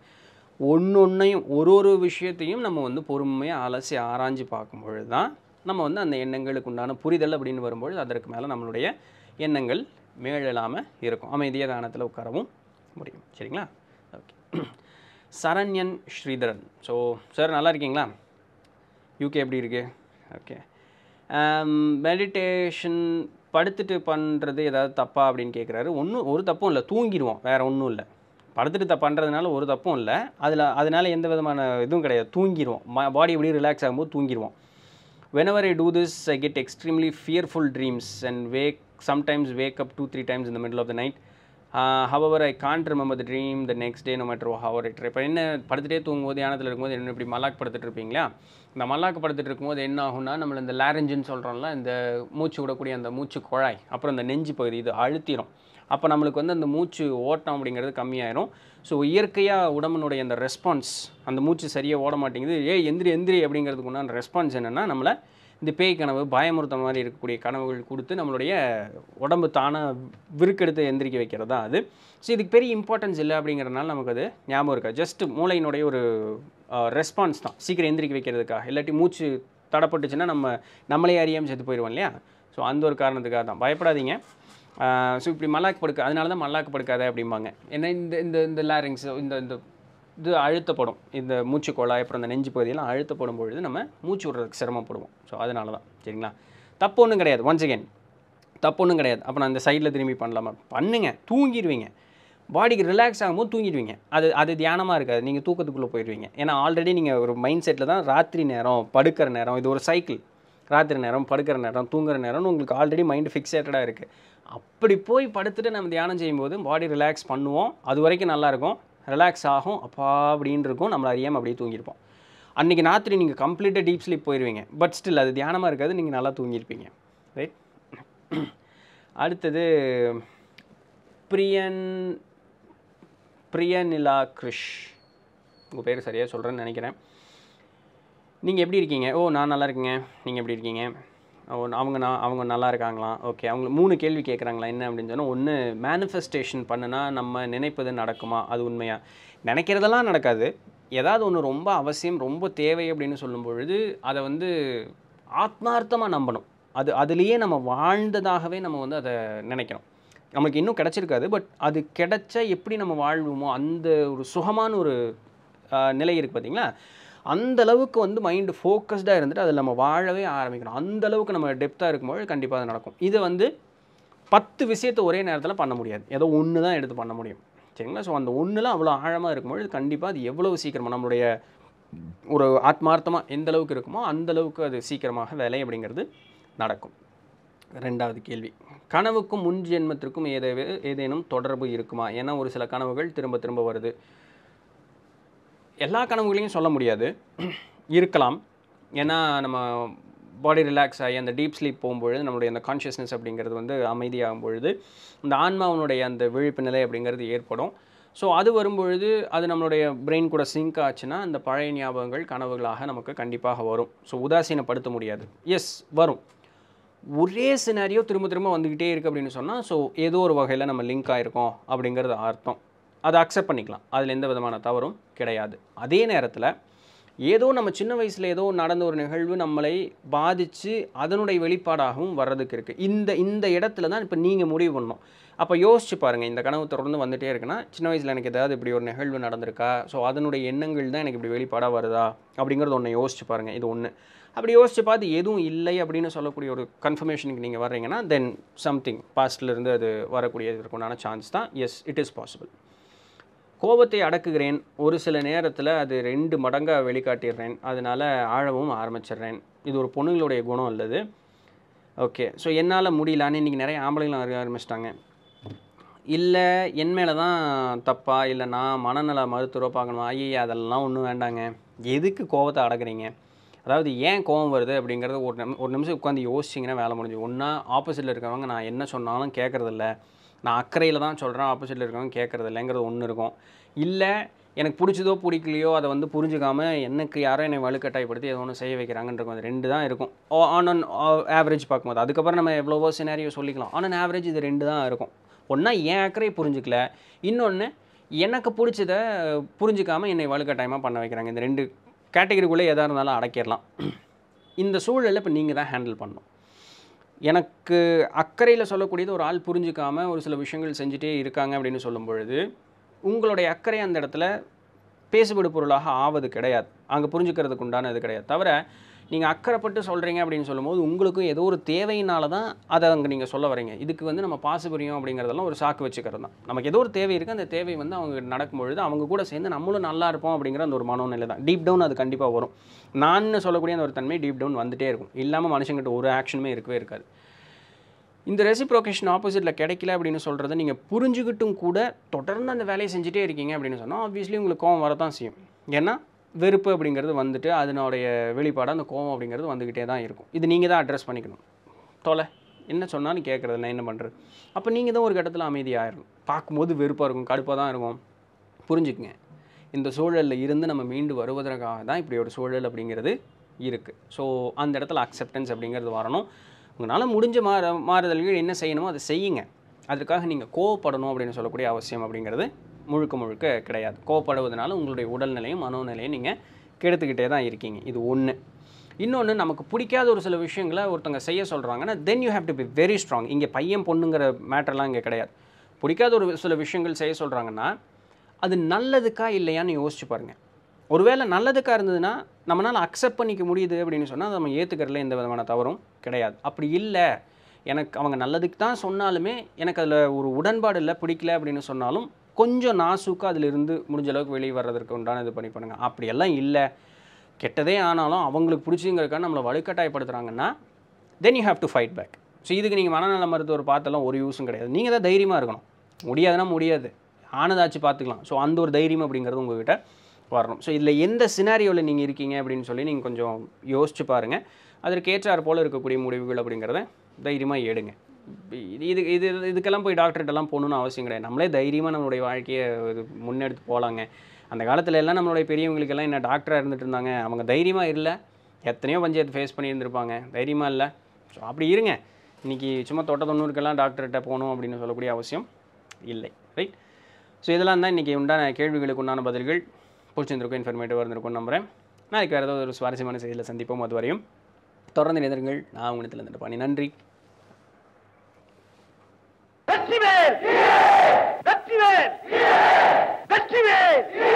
ஒன்று ஒன்றையும் ஒரு ஒரு விஷயத்தையும் நம்ம வந்து பொறுமையாக அலசி ஆராய்ஞ்சு பார்க்கும்பொழுது தான் நம்ம வந்து அந்த எண்ணங்களுக்கு உண்டான புரிதல் அப்படின்னு வரும்பொழுது அதற்கு மேலே நம்மளுடைய எண்ணங்கள் மேலெல்லாமல் இருக்கும் அமைதிய தானத்தில் உட்காரவும் முடியும் சரிங்களா okay Saranyan Sridharan so sir நல்லா இருக்கீங்களா யூகே எப்படி இருக்குது ஓகே மெடிடேஷன் படுத்துட்டு பண்ணுறது ஏதாவது தப்பா அப்படின்னு கேட்குறாரு ஒன்றும் ஒரு தப்பும் இல்லை தூங்கிடுவோம் வேறு ஒன்றும் இல்லை படுத்துட்டு பண்ணுறதுனால ஒரு தப்பும் இல்லை அதில் அதனால் எந்த விதமான இதுவும் கிடையாது தூங்கிடுவோம் பாடி எப்படியும் ரிலாக்ஸ் ஆகும்போது தூங்கிடுவோம் whenever I do this I get extremely fearful dreams and wake sometimes wake up two three times இந்த middle of the night hour I can't remember the dream the next day no matter hour it இப்போ என்ன படுத்துகிட்டே தூங்கும்போது யானத்தில் இருக்கும்போது என்ன இப்படி மல்லாக் படுத்துட்டு இருப்பீங்களா இந்த மல்லாக் படுத்துட்டு இருக்கும்போது என்ன ஆகும்னா நம்மளை இந்த லேரஞ்சுன்னு சொல்கிறோம்ல இந்த மூச்சு விடக்கூடிய அந்த மூச்சு குழாய் அப்புறம் இந்த நெஞ்சு பகுதி இது அழுத்திடும் அப்போ நம்மளுக்கு வந்து அந்த மூச்சு ஓட்டம் அப்படிங்கிறது கம்மியாயிரும் ஸோ இயற்கையாக உடம்புனுடைய அந்த ரெஸ்பான்ஸ் அந்த மூச்சு சரியாக ஓட மாட்டேங்குது ஏ எந்திரி எந்திரி அப்படிங்கிறதுக்கு உண்டான ரெஸ்பான்ஸ் என்னென்னா நம்மளை இந்த பேய் கனவு பயமுறுத்த மாதிரி இருக்கக்கூடிய கனவுகள் கொடுத்து நம்மளுடைய உடம்பு தானாக விருக்கெடுத்து எந்திரிக்க வைக்கிறது தான் அது ஸோ இதுக்கு பெரிய இம்பார்ட்டன்ஸ் இல்லை அப்படிங்கிறதுனால நமக்கு அது ஞாபகம் இருக்கா ஜஸ்ட் மூளையினுடைய ஒரு ரெஸ்பான்ஸ் தான் சீக்கிரம் எந்திரிக்க வைக்கிறதுக்காக இல்லாட்டி மூச்சு தடப்பட்டுச்சுன்னா நம்ம நம்மளே அறியாமல் செத்து போயிடுவோம் இல்லையா ஸோ அந்த ஒரு காரணத்துக்காக தான் பயப்படாதீங்க ஸோ இப்படி மல்லாக்கு படுக்க அதனால தான் மல்லாக்கு படுக்காத அப்படிம்பாங்க ஏன்னா இந்த இந்த இந்த லாரிங்ஸ் இந்த இந்த இது அழுத்தப்படும் இந்த மூச்சு குழாய் அப்புறம் இந்த நெஞ்சு பகுதியெல்லாம் அழுத்தப்படும் பொழுது நம்ம மூச்சு விடுறதுக்கு சிரமப்படுவோம் ஸோ அதனால தான் சரிங்களா தப்பு ஒன்றும் கிடையாது ஒன்ஸ் அகேன் தப்பு ஒன்றும் கிடையாது அப்போ நான் அந்த சைடில் திரும்பி பண்ணலாமா பண்ணுங்கள் தூங்கிடுவீங்க பாடிக்கு ரிலாக்ஸ் ஆகும்போது தூங்கிடுவீங்க அது அது தியானமாக இருக்காது நீங்கள் தூக்கத்துக்குள்ளே போயிடுவீங்க ஏன்னா ஆல்ரெடி நீங்கள் ஒரு மைண்ட் செட்டில் தான் ராத்திரி நேரம் படுக்கிற நேரம் இது ஒரு சைக்கிள் ராத்திரி நேரம் படுக்கிற நேரம் தூங்குற நேரம்னு உங்களுக்கு ஆல்ரெடி மைண்டு ஃபிக்ஸேட்டடாக இருக்குது அப்படி போய் படுத்துட்டு நம்ம தியானம் செய்யும்போது பாடி ரிலாக்ஸ் பண்ணுவோம் அது வரைக்கும் நல்லாயிருக்கும் ரிலாக்ஸ் ஆகும் அப்பா அப்படின்னு இருக்கும் நம்மளை அறியாமல் அப்படியே தூங்கியிருப்போம் அன்றைக்கி ராத்திரி நீங்கள் கம்ப்ளீட்டாக டீப் ஸ்லீப் போயிடுவீங்க பட் ஸ்டில் அது தியானமாக இருக்காது நீங்கள் நல்லா தூங்கியிருப்பீங்க ரைட் அடுத்தது பிரியன் பிரியனிலா கிருஷ் உங்கள் பேர் சரியாக சொல்கிறேன்னு நினைக்கிறேன் நீங்கள் எப்படி இருக்கீங்க ஓ நான் நல்லா இருக்கேங்க நீங்கள் எப்படி இருக்கீங்க அவங்க நான் அவங்க நல்லா இருக்காங்களாம் ஓகே அவங்க மூணு கேள்வி கேட்குறாங்களா என்ன அப்படின்னு சொன்னால் ஒன்று மேனிஃபெஸ்டேஷன் பண்ணுனா நம்ம நினைப்பது நடக்குமா அது உண்மையாக நினைக்கிறதெல்லாம் நடக்காது ஏதாவது ஒன்று ரொம்ப அவசியம் ரொம்ப தேவை அப்படின்னு சொல்லும் பொழுது அதை வந்து ஆத்மார்த்தமாக நம்பணும் அது அதுலேயே நம்ம வாழ்ந்ததாகவே நம்ம வந்து அதை நினைக்கணும் நமக்கு இன்னும் கிடச்சிருக்காது பட் அது கிடைச்சா எப்படி நம்ம வாழ்வோமோ அந்த ஒரு சுகமான ஒரு நிலை இருக்குது பார்த்திங்களா அந்த அளவுக்கு வந்து மைண்டு ஃபோக்கஸ்டாக இருந்துட்டு அதில் நம்ம வாழவே ஆரம்பிக்கணும் அந்த அளவுக்கு நம்ம டெப்த்தாக இருக்கும்போது கண்டிப்பாக அது நடக்கும் இது வந்து பத்து விஷயத்தை ஒரே நேரத்தில் பண்ண முடியாது ஏதோ ஒன்று தான் எடுத்து பண்ண முடியும் சரிங்களா ஸோ அந்த ஒன்றுலாம் அவ்வளோ ஆழமாக இருக்கும்பொழுது கண்டிப்பாக அது எவ்வளோ சீக்கிரமாக நம்மளுடைய ஒரு ஆத்மார்த்தமாக எந்த அளவுக்கு இருக்குமோ அந்த அளவுக்கு அது சீக்கிரமாக வேலை அப்படிங்கிறது நடக்கும் ரெண்டாவது கேள்வி கனவுக்கும் முன் ஜென்மத்திற்கும் ஏதே ஏதேனும் தொடர்பு இருக்குமா ஏன்னா ஒரு சில கனவுகள் திரும்ப திரும்ப வருது எல்லா கனவுகளையும் சொல்ல முடியாது இருக்கலாம் ஏன்னா நம்ம பாடி ரிலாக்ஸ் ஆகி அந்த டீப் ஸ்லீப் போகும்பொழுது நம்மளுடைய அந்த கான்ஷியஸ்னஸ் அப்படிங்கிறது வந்து அமைதியாகும் பொழுது அந்த ஆன்மாவனுடைய அந்த விழிப்பு நிலை அப்படிங்கிறது ஏற்படும் ஸோ அது வரும்பொழுது அது நம்மளுடைய பிரெயின் கூட சிங்க் ஆச்சுன்னா அந்த பழைய ஞாபகங்கள் கனவுகளாக நமக்கு கண்டிப்பாக வரும் ஸோ உதாசீனப்படுத்த முடியாது எஸ் வரும் ஒரே சினாரியோ திரும்ப திரும்ப வந்துக்கிட்டே இருக்குது அப்படின்னு சொன்னால் ஸோ ஏதோ ஒரு வகையில் நம்ம லிங்க் ஆகிருக்கோம் அப்படிங்கிறது அர்த்தம் அதை அக்செப்ட் பண்ணிக்கலாம் அதில் எந்த விதமான தவறும் கிடையாது அதே நேரத்தில் ஏதோ நம்ம சின்ன வயசில் ஏதோ நடந்த ஒரு நிகழ்வு நம்மளை பாதித்து அதனுடைய வெளிப்பாடாகவும் வர்றதுக்கு இருக்குது இந்த இந்த இடத்துல தான் இப்போ நீங்கள் முடிவு பண்ணணும் அப்போ யோசிச்சு பாருங்கள் இந்த கனவு தொடர்ந்து வந்துகிட்டே இருக்குன்னா சின்ன வயசில் எனக்கு ஏதாவது இப்படி ஒரு நிகழ்வு நடந்திருக்கா ஸோ அதனுடைய எண்ணங்கள் தான் எனக்கு இப்படி வெளிப்பாடாக வருதா அப்படிங்கிறது ஒன்று யோசிச்சு பாருங்கள் இது ஒன்று அப்படி யோசித்து பார்த்து எதுவும் இல்லை அப்படின்னு சொல்லக்கூடிய ஒரு கன்ஃபர்மேஷனுக்கு நீங்கள் வர்றீங்கன்னா தென் சம்திங் பாஸ்ட்லேருந்து அது வரக்கூடியதுக்கு உண்டான சான்ஸ் தான் எஸ் இட் இஸ் பாசிபிள் கோபத்தை அடக்குகிறேன் ஒரு சில நேரத்தில் அது ரெண்டு மடங்காக வெளிக்காட்டிடுறேன் அதனால் ஆழவும் ஆரம்பிச்சிடுறேன் இது ஒரு பொண்ணுங்களுடைய குணம் அல்லது ஓகே ஸோ என்னால் முடியலான்னு இன்றைக்கி நிறைய ஆம்பளைங்களும் அறிய ஆரம்பிச்சிட்டாங்க இல்லை என் மேலே தான் தப்பா இல்லை நான் மனநல மருத்துவரை பார்க்கணுமா ஐயா அதெல்லாம் ஒன்றும் வேண்டாங்க எதுக்கு கோபத்தை அடக்குறீங்க அதாவது ஏன் கோவம் வருது அப்படிங்கிறது ஒரு ஒரு நிமிஷம் உட்காந்து யோசிச்சிங்கன்னா வேலை முடிஞ்சு ஒன்றா ஆப்போசிட்டில் இருக்கிறவங்க நான் என்ன சொன்னாலும் கேட்குறதில்லை நான் அக்கறையில் தான் சொல்கிறேன் ஆப்போசிட்டில் இருக்கவங்க கேட்குறது இல்லைங்கிறது ஒன்று இருக்கும் இல்லை எனக்கு பிடிச்சதோ பிடிக்கலையோ அதை வந்து புரிஞ்சுக்காமல் எனக்கு யாரோ என்னை வலுக்கட்டாயப்படுத்தி ஏதோ ஒன்று செய்ய வைக்கிறாங்கன்றது அது ரெண்டு தான் இருக்கும் ஆன் அன் ஆவரேஜ் பார்க்கும்போது அதுக்கப்புறம் நம்ம எவ்வளோவோ சினாரியோ சொல்லிக்கலாம் ஆன் அன் ஆவரேஜ் இது ரெண்டு தான் இருக்கும் ஒன்றா என் அக்கறையை புரிஞ்சிக்கல இன்னொன்று எனக்கு பிடிச்சதை புரிஞ்சிக்காமல் என்னை வலுக்கட்டாயமாக பண்ண வைக்கிறாங்க இந்த ரெண்டு கேட்டகரிக்குள்ளே எதாக இருந்தாலும் அடைக்கிடலாம் இந்த சூழலில் இப்போ நீங்கள் தான் ஹேண்டில் பண்ணணும் எனக்கு அக்கறையில் சொல்லக்கூடியது ஒரு ஆள் புரிஞ்சுக்காமல் ஒரு சில விஷயங்கள் செஞ்சுட்டே இருக்காங்க அப்படின்னு சொல்லும் பொழுது உங்களுடைய அக்கறை அந்த இடத்துல பேசுபடு பொருளாக ஆவது கிடையாது அங்கே புரிஞ்சுக்கிறதுக்கு உண்டான கிடையாது தவிர நீங்கள் அக்கறைப்பட்டு சொல்கிறீங்க அப்படின்னு சொல்லும்போது உங்களுக்கும் ஏதோ ஒரு தேவையினால தான் அதை அங்கே நீங்கள் சொல்ல வரீங்க இதுக்கு வந்து நம்ம பாசுபரியம் அப்படிங்கிறதெல்லாம் ஒரு சாக்கு வச்சுக்கிறது தான் நமக்கு ஏதோ ஒரு தேவை இருக்குது அந்த தேவை வந்து அவங்க நடக்கும்பொழுது அவங்க கூட சேர்ந்து நம்மளும் நல்லா இருப்போம் அப்படிங்கிற அந்த ஒரு மனோநிலை தான் டீப் டவுன் அது கண்டிப்பாக வரும் நான் சொல்லக்கூடிய அந்த ஒரு தன்மை டீப் டவுன் வந்துட்டே இருக்கும் இல்லாமல் மனுஷங்கிட்ட ஒரு ஆக்ஷனுமே இருக்கவே இருக்காது இந்த ரெசிப்ரோகேஷன் ஆப்போசிட்டில் கிடைக்கல அப்படின்னு சொல்கிறத நீங்கள் புரிஞ்சுக்கிட்டும் கூட தொடர்ந்து அந்த வேலையை செஞ்சுட்டே இருக்கீங்க அப்படின்னு சொன்னால் ஆப்வியஸ்லி உங்களுக்கு கோவம் வரதான் செய்யும் ஏன்னா வெறுப்பு அப்படிங்கிறது வந்துட்டு அதனுடைய வெளிப்பாடாக அந்த கோவம் அப்படிங்கிறது வந்துக்கிட்டே தான் இருக்கும் இது நீங்கள் தான் அட்ரஸ் பண்ணிக்கணும் தொலை என்ன சொன்னாலும் கேட்குறது நான் என்ன பண்ணுறது அப்போ நீங்கள் தான் ஒரு கட்டத்தில் அமைதியாகிடணும் பார்க்கும்போது வெறுப்பாக இருக்கும் கடுப்பாக தான் இருக்கும் புரிஞ்சுக்குங்க இந்த சூழலில் இருந்து நம்ம மீண்டு வருவதற்காக தான் இப்படி ஒரு சூழல் அப்படிங்கிறது இருக்குது ஸோ அந்த இடத்துல அக்செப்டன்ஸ் அப்படிங்கிறது வரணும் உங்களால் முடிஞ்ச மாற மாறுதல்கள் என்ன செய்யணுமோ அதை செய்யுங்க அதுக்காக நீங்கள் கோவப்படணும் அப்படின்னு சொல்லக்கூடிய அவசியம் அப்படிங்கிறது முழுக்க முழுக்க கிடையாது கோவப்படுவதனால உங்களுடைய உடல்நிலையும் மனோநிலையும் நீங்கள் கெடுத்துக்கிட்டே தான் இருக்கீங்க இது ஒன்று இன்னொன்று நமக்கு பிடிக்காத ஒரு சில விஷயங்களை ஒருத்தவங்க செய்ய சொல்கிறாங்கன்னா then you have to be very strong இங்கே பையன் பொண்ணுங்கிற மேட்டர்லாம் இங்கே கிடையாது பிடிக்காத ஒரு சில விஷயங்கள் செய்ய சொல்கிறாங்கன்னா அது நல்லதுக்கா இல்லையான்னு யோசிச்சு பாருங்கள் ஒருவேளை நல்லதுக்காக இருந்ததுன்னா நம்மளால் அக்செப்ட் பண்ணிக்க முடியுது அப்படின்னு சொன்னால் நம்ம ஏற்றுக்கிறதுல எந்த விதமான தவறும் கிடையாது அப்படி இல்லை எனக்கு அவங்க நல்லதுக்கு தான் சொன்னாலுமே எனக்கு அதில் ஒரு உடன்பாடு இல்லை பிடிக்கல அப்படின்னு சொன்னாலும் கொஞ்சம் நாசுக்கு அதிலிருந்து முடிஞ்ச அளவுக்கு வெளியே வர்றதற்கு உண்டான இது பண்ணி பண்ணுங்கள் அப்படியெல்லாம் இல்லை கெட்டதே ஆனாலும் அவங்களுக்கு பிடிச்சிங்கிறக்காக நம்மளை வலுக்கட்டாயப்படுத்துகிறாங்கன்னா then you have to fight back so இதுக்கு நீங்கள் மனநல மருத்துவர் பார்த்தெல்லாம் ஒரு யூஸும் கிடையாது நீங்கள் தான் தைரியமாக இருக்கணும் முடியாதுன்னா முடியாது ஆனதாச்சு பார்த்துக்கலாம் ஸோ அந்த ஒரு தைரியம் அப்படிங்கிறது உங்கள்கிட்ட வரணும் ஸோ இதில் எந்த சினாரியோவில் நீங்கள் இருக்கீங்க அப்படின்னு சொல்லி நீங்கள் கொஞ்சம் யோசிச்சு பாருங்கள் அதற்கு ஏற்றாறு போல் இருக்கக்கூடிய முடிவுகள் அப்படிங்கிறத தைரியமாக எடுங்க இது இது இதுக்கெல்லாம் போய் டாக்டர்கிட்டலாம் போகணுன்னு அவசியம் கிடையாது நம்மளே தைரியமாக நம்மளுடைய வாழ்க்கையை இது முன்னெடுத்து போகலாங்க அந்த காலத்தில் எல்லாம் நம்மளுடைய பெரியவங்களுக்கெல்லாம் என்ன டாக்டராக இருந்துட்டு இருந்தாங்க அவங்க தைரியமாக இல்லை எத்தனையோ பஞ்சாயத்து ஃபேஸ் பண்ணி இருந்திருப்பாங்க தைரியமாக இல்லை ஸோ அப்படி இருங்க இன்றைக்கி சும்மா தொட்ட தொண்ணூறுக்கெல்லாம் டாக்டர்கிட்ட போகணும் அப்படின்னு சொல்லக்கூடிய அவசியம் இல்லை ரைட் ஸோ இதெல்லாம் தான் இன்றைக்கி உண்டான கேள்விகளுக்கு உண்டான பதில்கள் பிடிச்சிருந்துருக்கும் இன்ஃபர்மேட்டிவாக இருந்திருக்கும் நம்புகிறேன் இதுக்கு வேறு ஏதாவது ஒரு சுவாரஸ்யமான செய்தியில் சந்திப்போம் அதுவரையும் வரையும் தொடர்ந்து நினைந்திருங்கள் நான் உங்களுக்கு தந்துட்டு பண்ணி நன்றி ¡Sí!